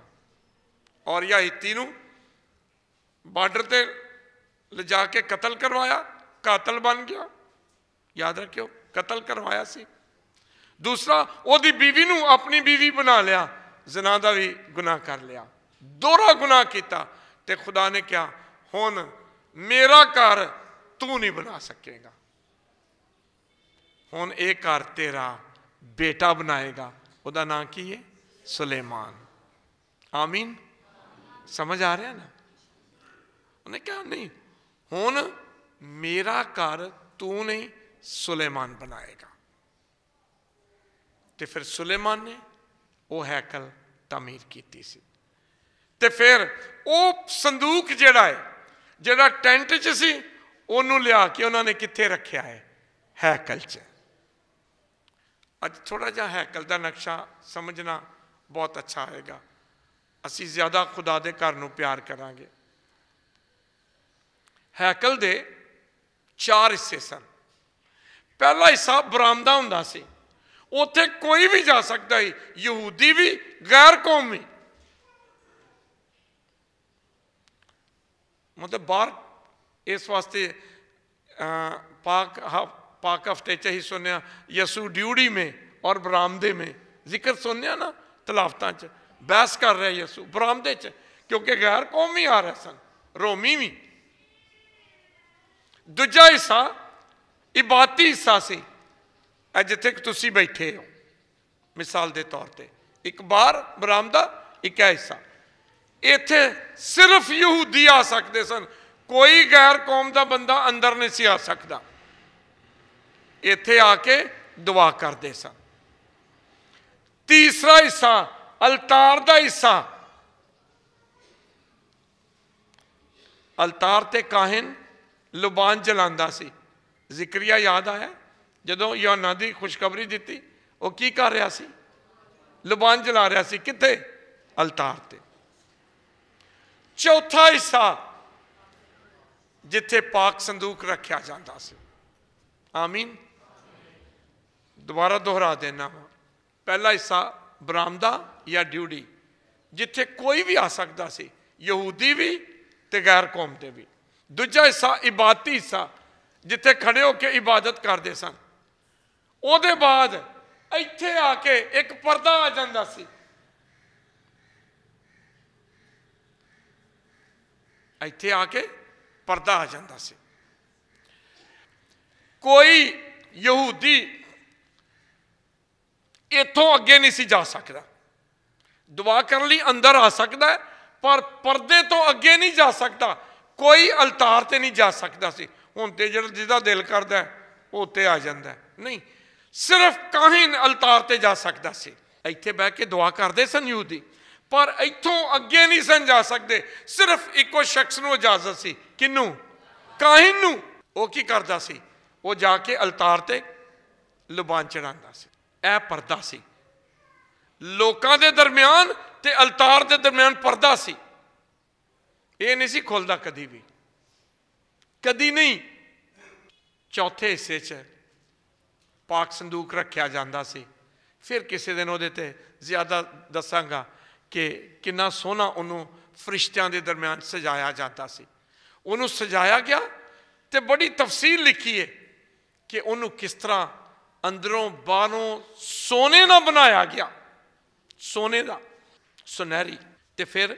ਔਰ ਹਿੱਤੀ ਨੂੰ ਬਾਰਡਰ ਤੇ ਲਿਜਾ ਕੇ ਕਤਲ ਕਰਵਾਇਆ ਕਾਤਲ ਬਣ ਗਿਆ ਯਾਦ ਰੱਖਿਓ ਕਤਲ ਕਰਵਾਇਆ ਸੀ ਦੂਸਰਾ ਉਹਦੀ بیوی ਨੂੰ ਆਪਣੀ بیوی ਬਣਾ ਲਿਆ ਜ਼ਨਾ ਦਾ ਵੀ ਗੁਨਾਹ ਕਰ ਲਿਆ ਦੋਹਰਾ ਗੁਨਾਹ ਕੀਤਾ ਤੇ ਖੁਦਾ ਨੇ ਕਿਹਾ ਹੁਣ ਮੇਰਾ ਘਰ ਤੂੰ ਨਹੀਂ ਬਣਾ ਸਕੇਗਾ ਹੁਣ ਇਹ ਘਰ ਤੇਰਾ ਬੇਟਾ ਬਣਾਏਗਾ ਉਹਦਾ ਨਾਂ ਕੀ ਹੈ ਸੁਲੇਮਾਨ ਆਮੀਨ ਸਮਝ ਆ ਰਿਹਾ ਨਾ ਉਹਨੇ ਕਿਹਾ ਨਹੀਂ ਹੁਣ ਮੇਰਾ ਘਰ ਤੂੰ ਨਹੀਂ ਸੁਲੇਮਾਨ ਬਣਾਏਗਾ ਤੇ ਫਿਰ ਸੁਲੇਮਾਨ ਨੇ ਉਹ ਹੈਕਲ ਤਾਮੀਰ ਕੀਤੀ ਸੀ ਤੇ ਫਿਰ ਉਹ ਸੰਦੂਕ ਜਿਹੜਾ ਹੈ ਜਿਹੜਾ ਟੈਂਟ 'ਚ ਸੀ ਉਹਨੂੰ ਲਿਆ ਕੇ ਉਹਨਾਂ ਨੇ ਕਿੱਥੇ ਰੱਖਿਆ ਹੈ ਹੈਕਲ 'ਚ ਅੱਜ ਥੋੜਾ ਜਿਹਾ ਹੈਕਲ ਦਾ ਨਕਸ਼ਾ ਸਮਝਣਾ ਬਹੁਤ ਅੱਛਾ ਹੋਏਗਾ ਅਸੀਂ ਜ਼ਿਆਦਾ ਖੁਦਾ ਦੇ ਘਰ ਨੂੰ ਪਿਆਰ ਕਰਾਂਗੇ ਹੈਕਲ ਦੇ ਚਾਰ ਹਿੱਸੇ ਸਨ ਪਹਿਲਾ ਹਿੱਸਾ ਬਰਾਮਦਾ ਹੁੰਦਾ ਸੀ ਉੱਥੇ ਕੋਈ ਵੀ ਜਾ ਸਕਦਾ ਸੀ ਯਹੂਦੀ ਵੀ ਗੈਰ ਕੌਮੀ ਮਤਲਬ ਬਾਹਰ ਇਸ ਵਾਸਤੇ ਪਾਕ ਹਫਤੇ ਚ ਹੀ ਸੁਣਿਆ ਯਸੂ यसु ਮੇ ਔਰ ਬਰਾਮਦੇ ਮੇ ਜ਼ਿਕਰ ਸੁਣਿਆ ਨਾ ਤਲਾਫਤਾਂ ਚ ਬਹਿਸ ਕਰ ਰਿਹਾ ਯਿਸੂ ਬਰਾਮਦੇ 'ਚ ਕਿਉਂਕਿ ਗੈਰ ਕੌਮੀ ਆ ਰਹੇ ਸਨ ਰੋਮੀ ਵੀ ਦੂਜਾ ਹਿੱਸਾ ਇਬਾਤੀ ਹਿੱਸਾ ਸੀ ਅੱਜ ਜਿੱਥੇ ਤੁਸੀਂ ਬੈਠੇ ਹੋ ਮਿਸਾਲ ਦੇ ਤੌਰ ਤੇ ਇੱਕ ਬਾਰ ਬਰਾਮਦਾ ਇੱਕ ਹਿੱਸਾ ਇੱਥੇ ਸਿਰਫ ਯਹੂਦੀ ਆ ਸਕਦੇ ਸਨ ਕੋਈ ਗੈਰ ਕੌਮ ਦਾ ਬੰਦਾ ਅੰਦਰ ਨਹੀਂ ਸੀ ਆ ਸਕਦਾ ਇੱਥੇ ਆ ਕੇ ਦੁਆ ਕਰਦੇ ਸਨ ਤੀਸਰਾ ਹਿੱਸਾ ਅਲਤਾਰ ਦਾ ਹਿੱਸਾ ਅਲਤਾਰ ਤੇ ਕਾਹਨ ਲੁਬਾਨ ਜਲਾਂਦਾ ਸੀ ਜ਼ਿਕਰੀਆ ਯਾਦ ਆਇਆ ਜਦੋਂ ਯੋਨਾ ਦੀ ਖੁਸ਼ਖਬਰੀ ਦਿੱਤੀ ਉਹ ਕੀ ਕਰ ਰਿਹਾ ਸੀ ਲੁਬਾਨ ਜਲਾ ਰਿਹਾ ਸੀ ਕਿੱਥੇ ਅਲਤਾਰ ਤੇ ਚੌਥਾ ਹਿੱਸਾ ਜਿੱਥੇ ਪਾਕ ਸੰਦੂਕ ਰੱਖਿਆ ਜਾਂਦਾ ਸੀ ਆਮੀਨ ਦੁਬਾਰਾ ਦੁਹਰਾ ਦੇਣਾ ਪਹਿਲਾ ਹਿੱਸਾ ਬਰਾਮਦਾ ਜਾਂ ਡਿਊਟੀ ਜਿੱਥੇ ਕੋਈ ਵੀ ਆ ਸਕਦਾ ਸੀ ਯਹੂਦੀ ਵੀ ਤੇ ਗੈਰ ਕੌਮ ਦੇ ਵੀ ਦੂਜਾ ਹਿੱਸਾ ਇਬਾਦਤੀ ਹਿੱਸਾ ਜਿੱਥੇ ਖੜੇ ਹੋ ਕੇ ਇਬਾਦਤ ਕਰਦੇ ਸਨ ਉਹਦੇ ਬਾਅਦ ਇੱਥੇ ਆ ਕੇ ਇੱਕ ਪਰਦਾ ਆ ਜਾਂਦਾ ਸੀ ਇੱਥੇ ਆ ਕੇ ਪਰਦਾ ਆ ਜਾਂਦਾ ਸੀ ਕੋਈ ਯਹੂਦੀ ਇੱਥੋਂ ਅੱਗੇ ਨਹੀਂ ਸੀ ਜਾ ਸਕਦਾ ਦੁਆ ਕਰਨ ਲਈ ਅੰਦਰ ਆ ਸਕਦਾ ਪਰ ਪਰਦੇ ਤੋਂ ਅੱਗੇ ਨਹੀਂ ਜਾ ਸਕਦਾ ਕੋਈ ਅਲਤਾਰ ਤੇ ਨਹੀਂ ਜਾ ਸਕਦਾ ਸੀ ਹੁਣ ਤੇ ਜਿਹੜਾ ਜਿਹਦਾ ਦਿਲ ਕਰਦਾ ਉਹ ਉੱਤੇ ਆ ਜਾਂਦਾ ਨਹੀਂ ਸਿਰਫ ਕਾਹਨ ਅਲਤਾਰ ਤੇ ਜਾ ਸਕਦਾ ਸੀ ਇੱਥੇ ਬਹਿ ਕੇ ਦੁਆ ਕਰਦੇ ਸਨ ਯੂਦੀ ਪਰ ਇੱਥੋਂ ਅੱਗੇ ਨਹੀਂ ਸਨ ਜਾ ਸਕਦੇ ਸਿਰਫ ਇੱਕੋ ਸ਼ਖਸ ਨੂੰ ਇਜਾਜ਼ਤ ਸੀ ਕਿੰਨੂੰ ਕਾਹਨ ਨੂੰ ਉਹ ਕੀ ਕਰਦਾ ਸੀ ਉਹ ਜਾ ਕੇ ਅਲਤਾਰ ਤੇ ਲੁਬਾਨ ਚੜਾਉਂਦਾ ਸੀ ਇਹ ਪਰਦਾ ਸੀ ਲੋਕਾਂ ਦੇ ਦਰਮਿਆਨ ਤੇ ਅਲਤਾਰ ਦੇ ਦਰਮਿਆਨ ਪਰਦਾ ਸੀ ਇਹ ਨਹੀਂ ਸੀ ਖੁੱਲਦਾ ਕਦੀ ਵੀ ਕਦੀ ਨਹੀਂ ਚੌਥੇ ਹਿੱਸੇ 'ਚ ਪਾਕ ਸੰਦੂਕ ਰੱਖਿਆ ਜਾਂਦਾ ਸੀ ਫਿਰ ਕਿਸੇ ਦਿਨ ਉਹਦੇ ਤੇ ਜ਼ਿਆਦਾ ਦੱਸਾਂਗਾ ਕਿ ਕਿੰਨਾ ਸੋਹਣਾ ਉਹਨੂੰ ਫਰਿਸ਼ਤਿਆਂ ਦੇ ਦਰਮਿਆਨ ਸਜਾਇਆ ਜਾਂਦਾ ਸੀ ਉਹਨੂੰ ਸਜਾਇਆ ਗਿਆ ਤੇ ਬੜੀ ਤਫਸੀਲ ਲਿਖੀ ਹੈ ਕਿ ਉਹਨੂੰ ਕਿਸ ਤਰ੍ਹਾਂ ਅੰਦਰੋਂ ਬਾਹਰੋਂ ਸੋਨੇ ਨਾਲ ਬਣਾਇਆ ਗਿਆ ਸੋਨੇ ਦਾ ਸੁਨਹਿਰੀ ਤੇ ਫਿਰ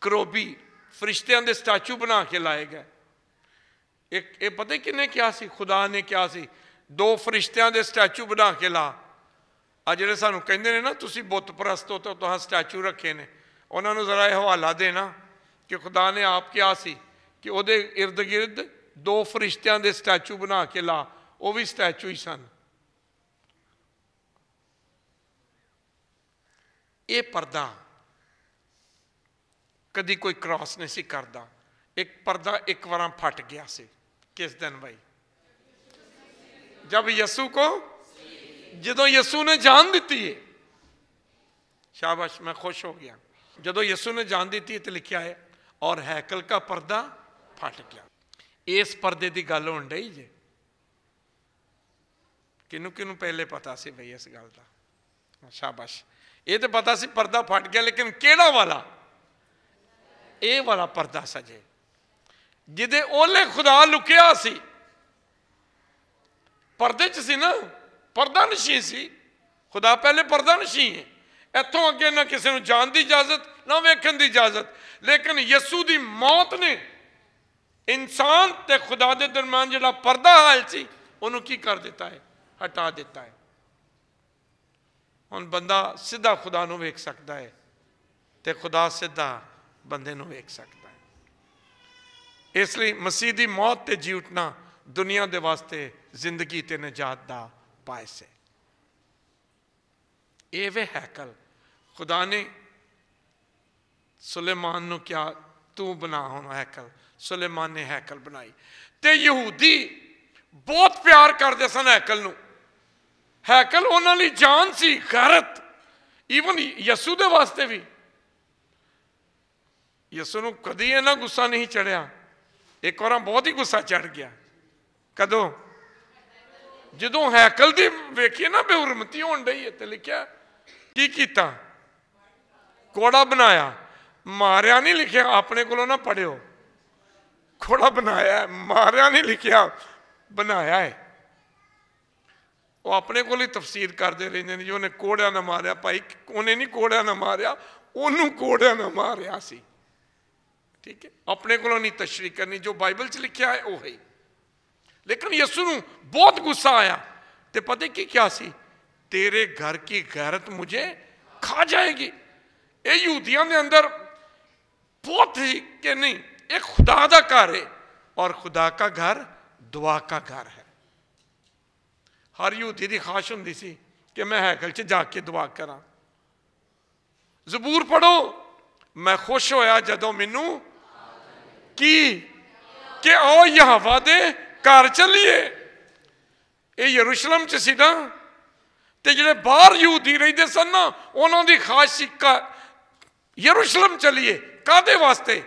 ਕਰੋਬੀ ਫਰਿਸ਼ਤਿਆਂ ਦੇ ਸਟੈਚੂ ਬਣਾ ਕੇ ਲਾਏ ਗਏ ਇੱਕ ਇਹ ਪਤਾ ਕਿੰਨੇ ਕਿਹਾ ਸੀ ਖੁਦਾ ਨੇ ਕਿਹਾ ਸੀ ਦੋ ਫਰਿਸ਼ਤਿਆਂ ਦੇ ਸਟੈਚੂ ਬਣਾ ਕੇ ਲਾ ਆ ਜਿਹੜੇ ਸਾਨੂੰ ਕਹਿੰਦੇ ਨੇ ਨਾ ਤੁਸੀਂ ਬੁੱਤ ਪ੍ਰਸਤ ਹੋ ਤਾਂ ਤੁਹਾਂ ਸਟੈਚੂ ਰੱਖੇ ਨੇ ਉਹਨਾਂ ਨੂੰ ਜ਼ਰਾ ਇਹ ਹਵਾਲਾ ਦੇਣਾ ਕਿ ਖੁਦਾ ਨੇ ਆਪ ਕਿਹਾ ਸੀ ਕਿ ਉਹਦੇ ird-gird ਦੋ ਫਰਿਸ਼ਤਿਆਂ ਦੇ ਸਟੈਚੂ ਬਣਾ ਕੇ ਲਾ ਉਹ ਵੀ ਸਟੈਚੂ ਹੀ ਸਨ ਇਹ ਪਰਦਾ ਕਦੀ ਕੋਈ ਕ੍ਰਾਸ ਨਹੀਂ ਸੀ ਕਰਦਾ ਇੱਕ ਪਰਦਾ ਇੱਕ ਵਾਰਾਂ ਫਟ ਗਿਆ ਸੀ ਕਿਸ ਦਿਨ ਭਾਈ ਜਦ ਯਸੂ ਕੋ ਜਦੋਂ ਯਸੂ ਨੇ ਜਾਨ ਦਿੱਤੀ ਹੈ ਸ਼ਾਬਾਸ਼ ਮੈਂ ਖੁਸ਼ ਹੋ ਗਿਆ ਜਦੋਂ ਯਸੂ ਨੇ ਜਾਨ ਦਿੱਤੀ ਤੇ ਲਿਖਿਆ ਹੈ ਔਰ ਹੈਕਲ ਦਾ ਪਰਦਾ ਫਟ ਗਿਆ ਇਸ ਪਰਦੇ ਦੀ ਗੱਲ ਹੋਣ ਡਈ ਜੇ ਕਿਨੂੰ ਕਿਨੂੰ ਪਹਿਲੇ ਪਤਾ ਸੀ ਭਈ ਇਸ ਗੱਲ ਦਾ ਸ਼ਾਬਾਸ਼ ये तो पता से परदा फट गया लेकिन कड़ा वाला ये वाला पर सजे जिदे ओले खुदा लुकया पर ची ना परदा नशी सी खुदा पहले परदा नशी है इतों अगे ना किसी जान की इजाजत ना वेखन की इजाजत लेकिन यसू की मौत ने इंसान तो खुदा के दरमियान जो पर हाल से उन्होंने की कर दिता है हटा दिता है ਹੁਣ ਬੰਦਾ ਸਿੱਧਾ ਖੁਦਾ ਨੂੰ ਵੇਖ ਸਕਦਾ ਹੈ ਤੇ ਖੁਦਾ ਸਿੱਧਾ ਬੰਦੇ ਨੂੰ ਵੇਖ ਸਕਦਾ ਹੈ ਇਸ ਲਈ ਮਸੀਹ ਦੀ ਮੌਤ ਤੇ ਜੀ ਉਠਣਾ ਦੁਨੀਆ ਦੇ ਵਾਸਤੇ ਜ਼ਿੰਦਗੀ ਤੇ ਨਜਾਤ ਦਾ ਪਾਇਸ ਹੈ ਇਹ ਵੇ ਹੈਕਲ ਖੁਦਾ ਨੇ ਸੁਲੇਮਾਨ ਨੂੰ ਕਿਹਾ ਤੂੰ ਬਣਾ ਹੁਣ ਹੈਕਲ ਸੁਲੇਮਾਨ ਨੇ ਹੈਕਲ ਬਣਾਈ ਤੇ ਯਹੂਦੀ ਬਹੁਤ ਪਿਆਰ ਕਰਦੇ ਸਨ ਹੈਕਲ ਨੂੰ ਹੈਕਲ ਉਹਨਾਂ ਲਈ ਜਾਨ ਸੀ ਗੈਰਤ ਇਵਨ ਯਸੂ ਦੇ ਵਾਸਤੇ ਵੀ ਯਸੂ ਨੂੰ ਕਦੀ ਇਹਨਾਂ ਗੁੱਸਾ ਨਹੀਂ ਚੜਿਆ ਇੱਕ ਵਾਰ ਬਹੁਤ ਹੀ ਗੁੱਸਾ ਚੜ ਗਿਆ ਕਦੋਂ ਜਦੋਂ ਹੈਕਲ ਦੀ ਵੇਖੀ ਨਾ ਬੇਹਰਮਤੀ ਹੋਣ ਡਈ ਤੇ ਲਿਖਿਆ ਕੀ ਕੀਤਾ ਕੋੜਾ ਬਣਾਇਆ ਮਾਰਿਆ ਨਹੀਂ ਲਿਖਿਆ ਆਪਣੇ ਕੋਲੋਂ ਨਾ ਪੜਿਓ ਕੋੜਾ ਬਣਾਇਆ ਮਾਰਿਆ ਨਹੀਂ ਲਿਖਿਆ ਬਣਾਇਆ ਹੈ ਉਹ ਆਪਣੇ ਕੋਲ ਹੀ ਤਫਸੀਰ ਕਰਦੇ ਰਹਿੰਦੇ ਨੇ ਜੀ ਉਹਨੇ ਕੋੜਿਆ ਨਾ ਮਾਰਿਆ ਭਾਈ ਉਹਨੇ ਨਹੀਂ ਕੋੜਿਆ ਨਾ ਮਾਰਿਆ ਉਹਨੂੰ ਕੋੜਿਆ ਨਾ ਮਾਰਿਆ ਸੀ ਠੀਕ ਹੈ ਆਪਣੇ ਕੋਲੋਂ ਨਹੀਂ ਤਸ਼ਰੀਹ ਕਰਨੀ ਜੋ ਬਾਈਬਲ 'ਚ ਲਿਖਿਆ ਹੈ ਉਹ ਹੈ ਲੇਕਿਨ ਯਿਸੂ ਨੂੰ ਬਹੁਤ ਗੁੱਸਾ ਆਇਆ ਤੇ ਪਤਾ ਕੀ ਕਿਹਾ ਸੀ ਤੇਰੇ ਘਰ ਕੀ ਗੈਰਤ ਮੁਝੇ ਖਾ ਜਾਏਗੀ ਇਹ ਯਹੂਦੀਆਂ ਦੇ ਅੰਦਰ ਬਹੁਤ ਹੀ ਕਿ ਨਹੀਂ ਇਹ ਖੁਦਾ ਦਾ ਘਰ ਹੈ ਔਰ ਖੁਦਾ ਦਾ ਘਰ ਦੁਆ ਦਾ ਘਰ ਹੈ ਹਰ ਯਹੂਦੀ ਦੀ ਖਾਸ਼ ਹੁੰਦੀ ਸੀ ਕਿ ਮੈਂ ਹੈਕਲ 'ਚ ਜਾ ਕੇ ਦੁਆ ਕਰਾਂ ਜ਼ਬੂਰ ਪੜੋ ਮੈਂ ਖੁਸ਼ ਹੋਇਆ ਜਦੋਂ ਮੈਨੂੰ ਕੀ ਕਿ ਉਹ ਯਹਵਾ ਦੇ ਘਰ ਚੱਲੀਏ ਇਹ ਯਰੂਸ਼ਲਮ 'ਚ ਸੀ ਨਾ ਤੇ ਜਿਹੜੇ ਬਾਹਰ ਯਹੂਦੀ ਰਹਿੰਦੇ ਸਨ ਨਾ ਉਹਨਾਂ ਦੀ ਖਾਸ ਸਿੱਕਾ ਯਰੂਸ਼ਲਮ ਚਲੀਏ ਕਾਦੇ ਵਾਸਤੇ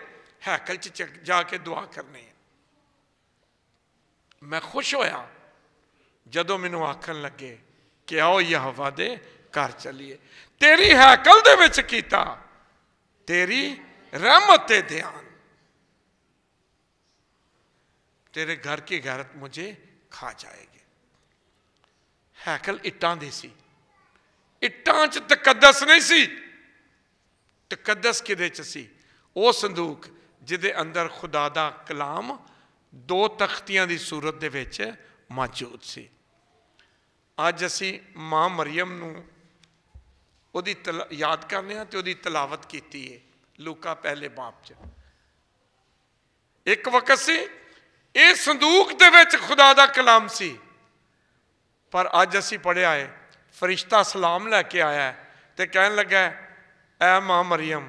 ਹੈਕਲ 'ਚ ਜਾ ਕੇ ਦੁਆ ਕਰਨੀ ਹੈ ਮੈਂ ਖੁਸ਼ ਹੋਇਆ ਜਦੋਂ ਮੈਨੂੰ ਆਖਣ ਲੱਗੇ ਕਿ ਆਓ ਯਹਵਾ ਦੇ ਘਰ ਚਲੀਏ ਤੇਰੀ ਹੈਕਲ ਦੇ ਵਿੱਚ ਕੀਤਾ ਤੇਰੀ ਤੇ ਧਿਆਨ ਤੇਰੇ ਘਰ ਕੀ ਘਰਤ ਮੁਝੇ ਖਾ ਜਾਏਗੀ ਹਾਕਲ ਇੱਟਾਂ ਦੀ ਸੀ ਇੱਟਾਂ 'ਚ ਤਕੱਦਸ ਨਹੀਂ ਸੀ ਤਕੱਦਸ ਕਿਦੇ 'ਚ ਸੀ ਉਹ ਸੰਦੂਕ ਜਿਹਦੇ ਅੰਦਰ ਖੁਦਾ ਦਾ ਕਲਾਮ ਦੋ ਤਖਤੀਆਂ ਦੀ ਸੂਰਤ ਦੇ ਵਿੱਚ ਮੌਜੂਦ ਸੀ ਅੱਜ ਅਸੀਂ ਮਾਂ ਮਰੀਮ ਨੂੰ ਉਹਦੀ ਯਾਦ ਕਰਨੇ ਆ ਤੇ ਉਹਦੀ ਤਲਾਵਤ ਕੀਤੀ ਏ ਲੂਕਾ ਪਹਿਲੇ ਬਾਪ 'ਚ ਇੱਕ ਵਕਤ ਸੀ ਇਹ ਸੰਦੂਕ ਦੇ ਵਿੱਚ ਖੁਦਾ ਦਾ ਕਲਾਮ ਸੀ ਪਰ ਅੱਜ ਅਸੀਂ ਪੜਿਆ ਏ ਫਰਿਸ਼ਤਾ ਸਲਾਮ ਲੈ ਕੇ ਆਇਆ ਤੇ ਕਹਿਣ ਲੱਗਾ ਐ ਮਾਂ ਮਰੀਮ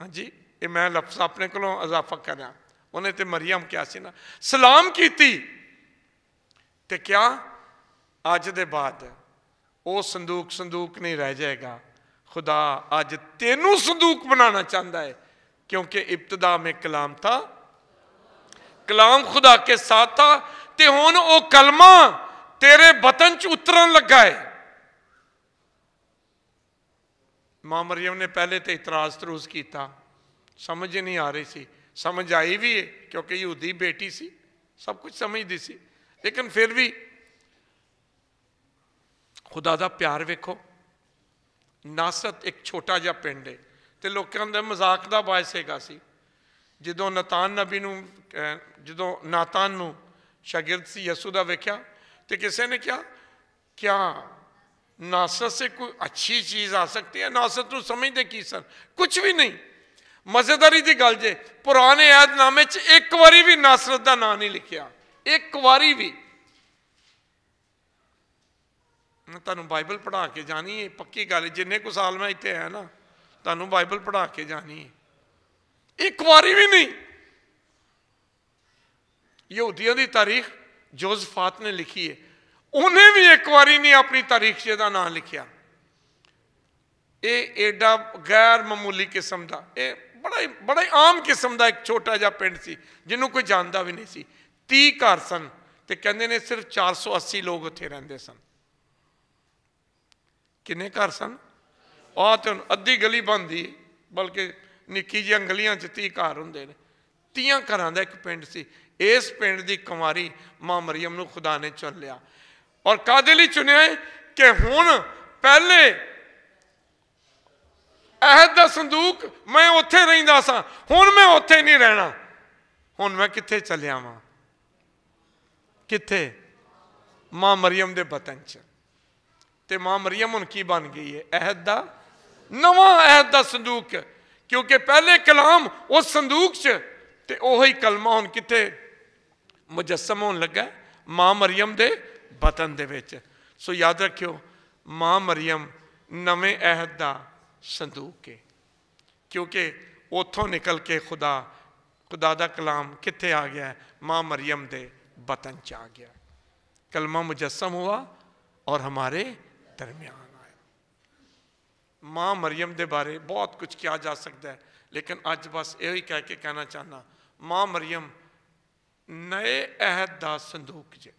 ਹਾਂਜੀ ਇਹ ਮੈਂ ਲਫ਼ਜ਼ ਆਪਣੇ ਕੋਲੋਂ ਅਜ਼ਾਫਾ ਕਰਾਂ ਉਹਨੇ ਤੇ ਮਰੀਮ ਕਿਹਾ ਸੀ ਨਾ ਸਲਾਮ ਕੀਤੀ ਤੇ ਕਿਹਾ ਅੱਜ ਦੇ ਬਾਅਦ ਉਹ ਸੰਦੂਕ ਸੰਦੂਕ ਨਹੀਂ ਰਹਿ ਜਾਏਗਾ ਖੁਦਾ ਅੱਜ ਤੈਨੂੰ ਸੰਦੂਕ ਬਣਾਉਣਾ ਚਾਹੁੰਦਾ ਹੈ ਕਿਉਂਕਿ ਇਬਤਦਾ ਮੇ ਕਲਾਮ ਥਾ ਕਲਾਮ ਖੁਦਾ ਕੇ ਸਾਥ ਥਾ ਤੇ ਹੁਣ ਉਹ ਕਲਮਾ ਤੇਰੇ ਬਤਨ ਚ ਉਤਰਨ ਲੱਗਾ ਹੈ ਮਾਂ ਮਰੀਮ ਨੇ ਪਹਿਲੇ ਤੇ ਇਤਰਾਜ਼ ਤਰੂਸ ਕੀਤਾ ਸਮਝ ਨਹੀਂ ਆ ਰਹੀ ਸੀ ਸਮਝ ਆਈ ਵੀ ਕਿਉਂਕਿ ਯਹੂਦੀ ਬੇਟੀ ਸੀ ਸਭ ਕੁਝ ਸਮਝਦੀ ਸੀ ਲੇਕਿਨ ਫਿਰ ਵੀ ਖੁਦਾ ਦਾ ਪਿਆਰ ਵੇਖੋ ਨਾਸਤ ਇੱਕ ਛੋਟਾ ਜਿਹਾ ਪਿੰਡ ਹੈ ਤੇ ਲੋਕਾਂ ਦੇ ਮਜ਼ਾਕ ਦਾ ਵਾਇਸੇਗਾ ਹੈਗਾ ਸੀ ਜਦੋਂ ਨਤਾਨ ਨਬੀ ਨੂੰ ਜਦੋਂ ਨਾਤਾਨ ਨੂੰ ਸ਼ਾਗਿਰਦ ਸੀ ਯਸੂ ਦਾ ਵੇਖਿਆ ਤੇ ਕਿਸੇ ਨੇ ਕਿਹਾ ਕਿਆ ਨਾਸਤ ਸੇ ਕੋਈ ਅੱਛੀ ਚੀਜ਼ ਆ ਸਕਦੀ ਹੈ ਨਾਸਤ ਨੂੰ ਸਮਝਦੇ ਕੀ ਸਰ ਕੁਝ ਵੀ ਨਹੀਂ ਮਜ਼ੇਦਾਰੀ ਦੀ ਗੱਲ ਜੇ ਪੁਰਾਣੇ ਨਾਮੇ 'ਚ ਇੱਕ ਵਾਰੀ ਵੀ ਨਾਸਰਤ ਦਾ ਨਾਂ ਨਹੀਂ ਲਿਖਿਆ ਇੱਕ ਵਾਰੀ ਵੀ ਤੁਹਾਨੂੰ ਬਾਈਬਲ ਪੜ੍ਹਾ ਕੇ ਜਾਣੀ ਹੈ ਪੱਕੀ ਗੱਲ ਜਿੰਨੇ ਕੁ ਸਾਲ ਮੈਂ ਇੱਥੇ ਆਇਆ ਨਾ ਤੁਹਾਨੂੰ ਬਾਈਬਲ ਪੜ੍ਹਾ ਕੇ ਜਾਣੀ ਹੈ ਇੱਕ ਵਾਰੀ ਵੀ ਨਹੀਂ ਯਹੂਦੀਆਂ ਦੀ ਤਾਰੀਖ ਜੋਜ਼ਫਾਤ ਨੇ ਲਿਖੀ ਹੈ ਉਹਨੇ ਵੀ ਇੱਕ ਵਾਰੀ ਨਹੀਂ ਆਪਣੀ ਤਾਰੀਖ 'ਚ ਦਾ ਨਾਮ ਲਿਖਿਆ ਇਹ ਐਡਾ ਗੈਰ ਮਾਮੂਲੀ ਕਿਸਮ ਦਾ ਇਹ ਬੜਾ ਹੀ ਬੜਾ ਹੀ ਆਮ ਕਿਸਮ ਦਾ ਇੱਕ ਛੋਟਾ ਜਿਹਾ ਪਿੰਡ ਸੀ ਜਿਹਨੂੰ ਕੋਈ ਜਾਣਦਾ ਵੀ ਨਹੀਂ ਸੀ 30 ਘਰ ਸਨ ਤੇ ਕਹਿੰਦੇ ਨੇ ਸਿਰਫ 480 ਲੋਕ ਉੱਥੇ ਰਹਿੰਦੇ ਸਨ ਕਿੰਨੇ ਘਰ ਸਨ ਆ ਤੇ ਅੱਧੀ ਗਲੀ ਬੰਦੀ ਬਲਕਿ ਨਿੱਕੀ ਜਿਹੀ ਅੰਗਲੀਆਂ 'ਚ 30 ਘਰ ਹੁੰਦੇ ਨੇ ਤੀਆਂ ਘਰਾਂ ਦਾ ਇੱਕ ਪਿੰਡ ਸੀ ਇਸ ਪਿੰਡ ਦੀ ਕੁਮਾਰੀ ਮਾਂ ਮਰੀਮ ਨੂੰ ਖੁਦਾ ਨੇ ਚੁਣ ਲਿਆ ਔਰ ਕਾਦੇ ਲਈ ਚੁਣਿਆ ਕਿ ਹੁਣ ਪਹਿਲੇ ਅਹਿਦ ਦਾ ਸੰਦੂਕ ਮੈਂ ਉੱਥੇ ਰਹਿੰਦਾ ਸਾਂ ਹੁਣ ਮੈਂ ਉੱਥੇ ਨਹੀਂ ਰਹਿਣਾ ਹੁਣ ਮੈਂ ਕਿੱਥੇ ਚੱਲਿਆ ਵਾਂ ਕਿੱਥੇ ਮਾਂ ਮਰੀਮ ਦੇ ਬਤਨ 'ਚ ਤੇ ਮਾਂ ਮਰੀਮ ਹੁਣ ਕੀ ਬਣ ਗਈ ਹੈ ਅਹਿਦ ਦਾ ਨਵਾਂ ਅਹਿਦ ਦਾ ਸੰਦੂਕ ਕਿਉਂਕਿ ਪਹਿਲੇ ਕਲਾਮ ਉਸ ਸੰਦੂਕ 'ਚ ਤੇ ਉਹੀ ਕਲਮਾ ਹੁਣ ਕਿੱਥੇ ਮੁਜੱਸਮ ਹੋਣ ਲੱਗਾ ਮਾਂ ਮਰੀਮ ਦੇ ਬਤਨ ਦੇ ਵਿੱਚ ਸੋ ਯਾਦ ਰੱਖਿਓ ਮਾਂ ਮਰੀਮ ਨਵੇਂ ਅਹਿਦ ਦਾ ਸੰਦੂਕ ਹੈ ਕਿਉਂਕਿ ਉਥੋਂ ਨਿਕਲ ਕੇ ਖੁਦਾ ਖੁਦਾ ਦਾ ਕਲਾਮ ਕਿੱਥੇ ਆ ਗਿਆ ਮਾਂ ਮਰੀਮ ਦੇ ਬਤਨ ਚ ਆ ਗਿਆ ਕਲਮਾ ਮੁਜੱਸਮ ਹੋਆ ਔਰ ਹਮਾਰੇ ਦਰਮਿਆਨ ਆਇਆ ਮਾਂ ਮਰੀਮ ਦੇ ਬਾਰੇ ਬਹੁਤ ਕੁਝ ਕਿਹਾ ਜਾ ਸਕਦਾ ਹੈ ਲੇਕਿਨ ਅੱਜ ਬਸ ਇਹੋ ਹੀ ਕਹਿ ਕੇ ਕਹਿਣਾ ਚਾਹਨਾ ਮਾਂ ਮਰੀਮ ਨਏ ਅਹਿਦ ਦਾ ਸੰਦੂਕ ਜੇ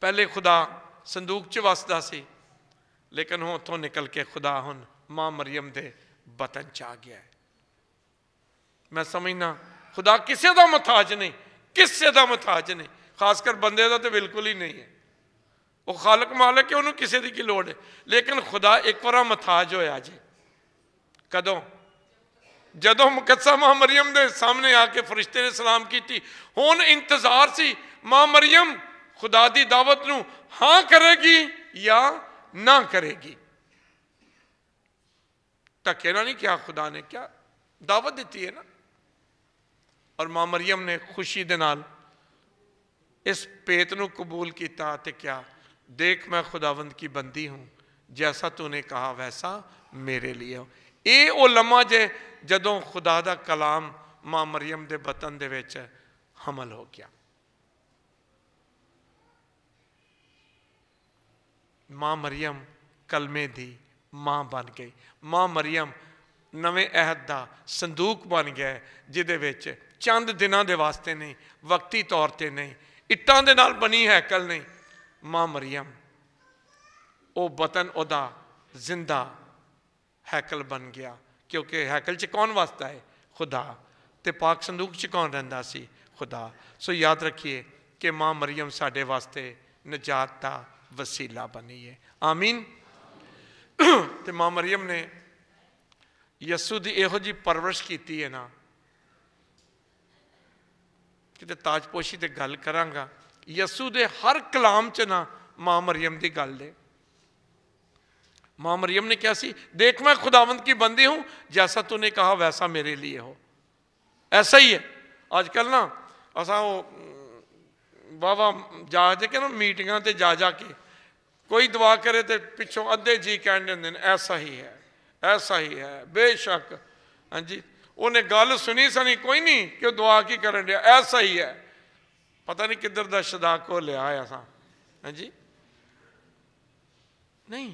ਪਹਿਲੇ ਖੁਦਾ ਸੰਦੂਕ 'ਚ ਵਸਦਾ ਸੀ ਲੇਕਿਨ ਹੁਣ ਉੱਥੋਂ ਨਿਕਲ ਕੇ ਖੁਦਾ ਹੁਣ ਮਾਂ ਮਰੀਮ ਦੇ ਬਤਨ 'ਚ ਆ ਗਿਆ ਮੈਂ ਸਮਝਣਾ ਖੁਦਾ ਕਿਸੇ ਦਾ ਮਹਤਾਜ ਨਹੀਂ ਕਿਸੇ ਦਾ ਮਹਤਾਜ ਨਹੀਂ ਖਾਸ ਕਰ ਬੰਦੇ ਦਾ ਤੇ ਬਿਲਕੁਲ ਹੀ ਨਹੀਂ ਹੈ वो खालक मालक है उन्होंने किसी की लड़ है लेकिन खुदा एक बार मथाज हो जे कदों जदों मुकदसा माँ मरियम के सामने आके फरिश्ते ने सलाम की हूँ इंतजार से माँ मरियम खुदा की दावत न हाँ करेगी या ना करेगी धक्के नहीं क्या खुदा ने क्या दावत दी है ना और माँ मरियम ने खुशी दे इस पेत को कबूल किया क्या ਦੇਖ ਮੈਂ ਖੁਦਾਵੰਦ ਕੀ ਬੰਦੀ ਹੂੰ ਜੈਸਾ ਤੂਨੇ ਕਹਾ ਵੈਸਾ ਮੇਰੇ ਲਈ ਇਹ ਉਹ ਲਮਾ ਜੇ ਜਦੋਂ ਖੁਦਾ ਦਾ ਕਲਾਮ ਮਾਂ ਮਰੀਮ ਦੇ ਬਤਨ ਦੇ ਵਿੱਚ ਹਮਲ ਹੋ ਗਿਆ ਮਾਂ ਮਰੀਮ ਕਲਮੇ ਦੀ ਮਾਂ ਬਣ ਗਈ ਮਾਂ ਮਰੀਮ ਨਵੇਂ ਅਹਿਦ ਦਾ ਸੰਦੂਕ ਬਣ ਗਿਆ ਜਿਹਦੇ ਵਿੱਚ ਚੰਦ ਦਿਨਾਂ ਦੇ ਵਾਸਤੇ ਨਹੀਂ ਵਕਤੀ ਤੌਰ ਤੇ ਨਹੀਂ ਇੱਟਾਂ ਦੇ ਨਾਲ ਬਣੀ ਹੈ ਕਲ ਨਹੀਂ ਮਾਂ ਮਰੀਮ ਉਹ ਬਤਨ ਉਹਦਾ ਜ਼ਿੰਦਾ ਹੈਕਲ ਬਣ ਗਿਆ ਕਿਉਂਕਿ ਹੈਕਲ 'ਚ ਕੌਣ ਵਸਦਾ ਹੈ ਖੁਦਾ ਤੇ ਪਾਕ ਸੰਦੂਕ 'ਚ ਕੌਣ ਰਹਿੰਦਾ ਸੀ ਖੁਦਾ ਸੋ ਯਾਦ ਰੱਖਿਏ ਕਿ ਮਾਂ ਮਰੀਮ ਸਾਡੇ ਵਾਸਤੇ ਨਜਾਤ ਦਾ ਵਸੀਲਾ ਬਣੀ ਹੈ ਆਮੀਨ ਤੇ ਮਾਂ ਮਰੀਮ ਨੇ ਯਸੂ ਦੀ ਇਹੋ ਜੀ ਪਰਵਰਿਸ਼ ਕੀਤੀ ਹੈ ਨਾ ਕਿਤੇ ਤਾਜਪੋਸ਼ੀ ਤੇ ਗੱਲ ਕਰਾਂਗਾ ਯਸੂ ਦੇ ਹਰ ਕਲਾਮ ਚ ਨਾ ਮਾਂ ਮਰੀਮ ਦੀ ਗੱਲ ਦੇ ਮਾਂ ਮਰੀਮ ਨੇ ਕਿਹਾ ਸੀ ਦੇਖ ਮੈਂ ਖੁਦਾਵੰਦ ਕੀ ਬੰਦੀ ਹੂੰ ਜੈਸਾ ਤੂੰ ਨੇ ਕਹਾ ਵੈਸਾ ਮੇਰੇ ਲਈ ਹੋ ਐਸਾ ਹੀ ਹੈ ਅੱਜ ਕੱਲ ਨਾ ਅਸਾਂ ਉਹ ਵਾਵਾ ਜਾ ਜਾ ਕੇ ਨਾ ਮੀਟਿੰਗਾਂ ਤੇ ਜਾ ਜਾ ਕੇ ਕੋਈ ਦੁਆ ਕਰੇ ਤੇ ਪਿੱਛੋਂ ਅੱਧੇ ਜੀ ਕਹਿਣ ਦਿੰਦੇ ਨੇ ਐਸਾ ਹੀ ਹੈ ਐਸਾ ਹੀ ਹੈ ਬੇਸ਼ੱਕ ਹਾਂਜੀ ਉਹਨੇ ਗੱਲ ਸੁਣੀ ਸਣੀ ਕੋਈ ਨਹੀਂ ਕਿ ਦੁਆ ਕੀ ਕਰਨ ਰਿਹਾ ਐਸਾ ਹੀ ਹੈ ਪਤਾ ਨਹੀਂ ਕਿੱਧਰ ਦਾ ਸ਼ਦਾ ਕੋ ਲਿਆ ਆ ਸਾਂ ਹਾਂਜੀ ਨਹੀਂ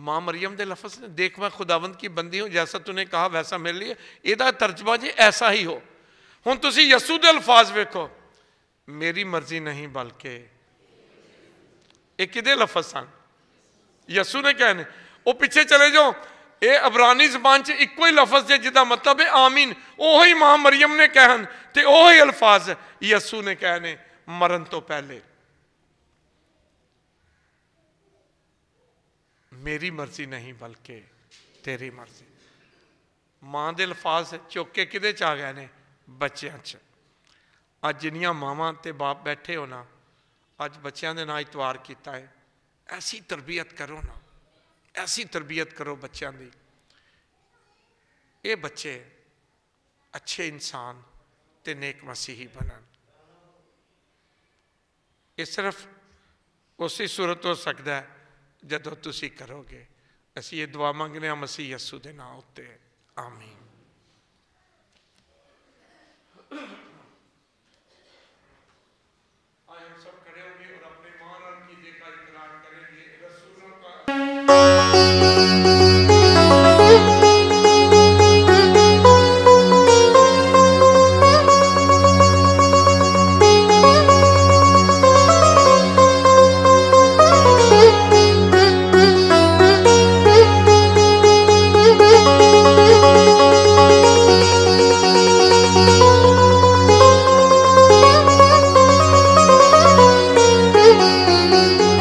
ਮਾਂ ਮਰੀਮ ਦੇ ਲਫ਼ਜ਼ ਨੇ ਦੇਖ ਮੈਂ ਖੁਦਾਵੰਦ ਕੀ ਬੰਦੀ ਹਾਂ ਜੈਸਾ ਤੂੰ ਨੇ ਕਹਾ ਵੈਸਾ ਮਿਲ ਲਈ ਇਹਦਾ ਤਰਜਮਾ ਜੀ ਐਸਾ ਹੀ ਹੋ ਹੁਣ ਤੁਸੀਂ ਯਸੂ ਦੇ ਅਲਫਾਜ਼ ਵੇਖੋ ਮੇਰੀ ਮਰਜ਼ੀ ਨਹੀਂ ਬਲਕਿ ਇਹ ਕਿਦੇ ਲਫ਼ਜ਼ ਸਨ ਯਸੂ ਨੇ ਕਹੇ ਨੇ ਉਹ ਪਿੱਛੇ ਚਲੇ ਜਾਓ ਇਹ ਅਬਰਾਨੀ ਜ਼ਬਾਨ 'ਚ ਇੱਕੋ ਹੀ ਲਫ਼ਜ਼ ਹੈ ਜਿਹਦਾ ਮਤਲਬ ਹੈ ਆਮੀਨ ਉਹੋ ਹੀ ਮਾਂ ਮਰੀਮ ਨੇ ਕਹਿਣ ਤੇ ਉਹੋ ਹੀ ਅਲਫਾਜ਼ ਯਿਸੂ ਨੇ ਕਹਨੇ ਮਰਨ ਤੋਂ ਪਹਿਲੇ ਮੇਰੀ ਮਰਜ਼ੀ ਨਹੀਂ ਬਲਕਿ ਤੇਰੀ ਮਰਜ਼ੀ ਮਾਂ ਦੇ ਅਲਫ਼ਾਜ਼ ਚੁੱਕ ਕੇ ਕਿਦੇ ਚ ਆ ਗਏ ਨੇ ਬੱਚਿਆਂ 'ਚ ਅੱਜ ਜਿੰਨੀਆਂ ਮਾਵਾਂ ਤੇ ਬਾਪ ਬੈਠੇ ਹੋ ਨਾ ਅੱਜ ਬੱਚਿਆਂ ਦੇ ਨਾਲ ਇਤਵਾਰ ਕੀਤਾ ਹੈ ਐਸੀ ਤਰਬੀਅਤ ਕਰੋ ਨਾ ਐਸੀ ਤਰਬੀਅਤ ਕਰੋ ਬੱਚਿਆਂ ਦੀ ਇਹ ਬੱਚੇ ਅੱਛੇ ਇਨਸਾਨ ਤੇ ਨੇਕ ਮਸੀਹੀ ਬਣਨ ਇਹ ਸਿਰਫ ਉਸੇ ਸੂਰਤ ਹੋ ਸਕਦਾ ਹੈ ਜਦੋਂ ਤੁਸੀਂ ਕਰੋਗੇ ਅਸੀਂ ਇਹ ਦੁਆ ਮੰਗਨੇ ਆ ਮਸੀਹ ਯਸੂ ਦੇ ਨਾਮ ਉੱਤੇ ਆਮੀਨ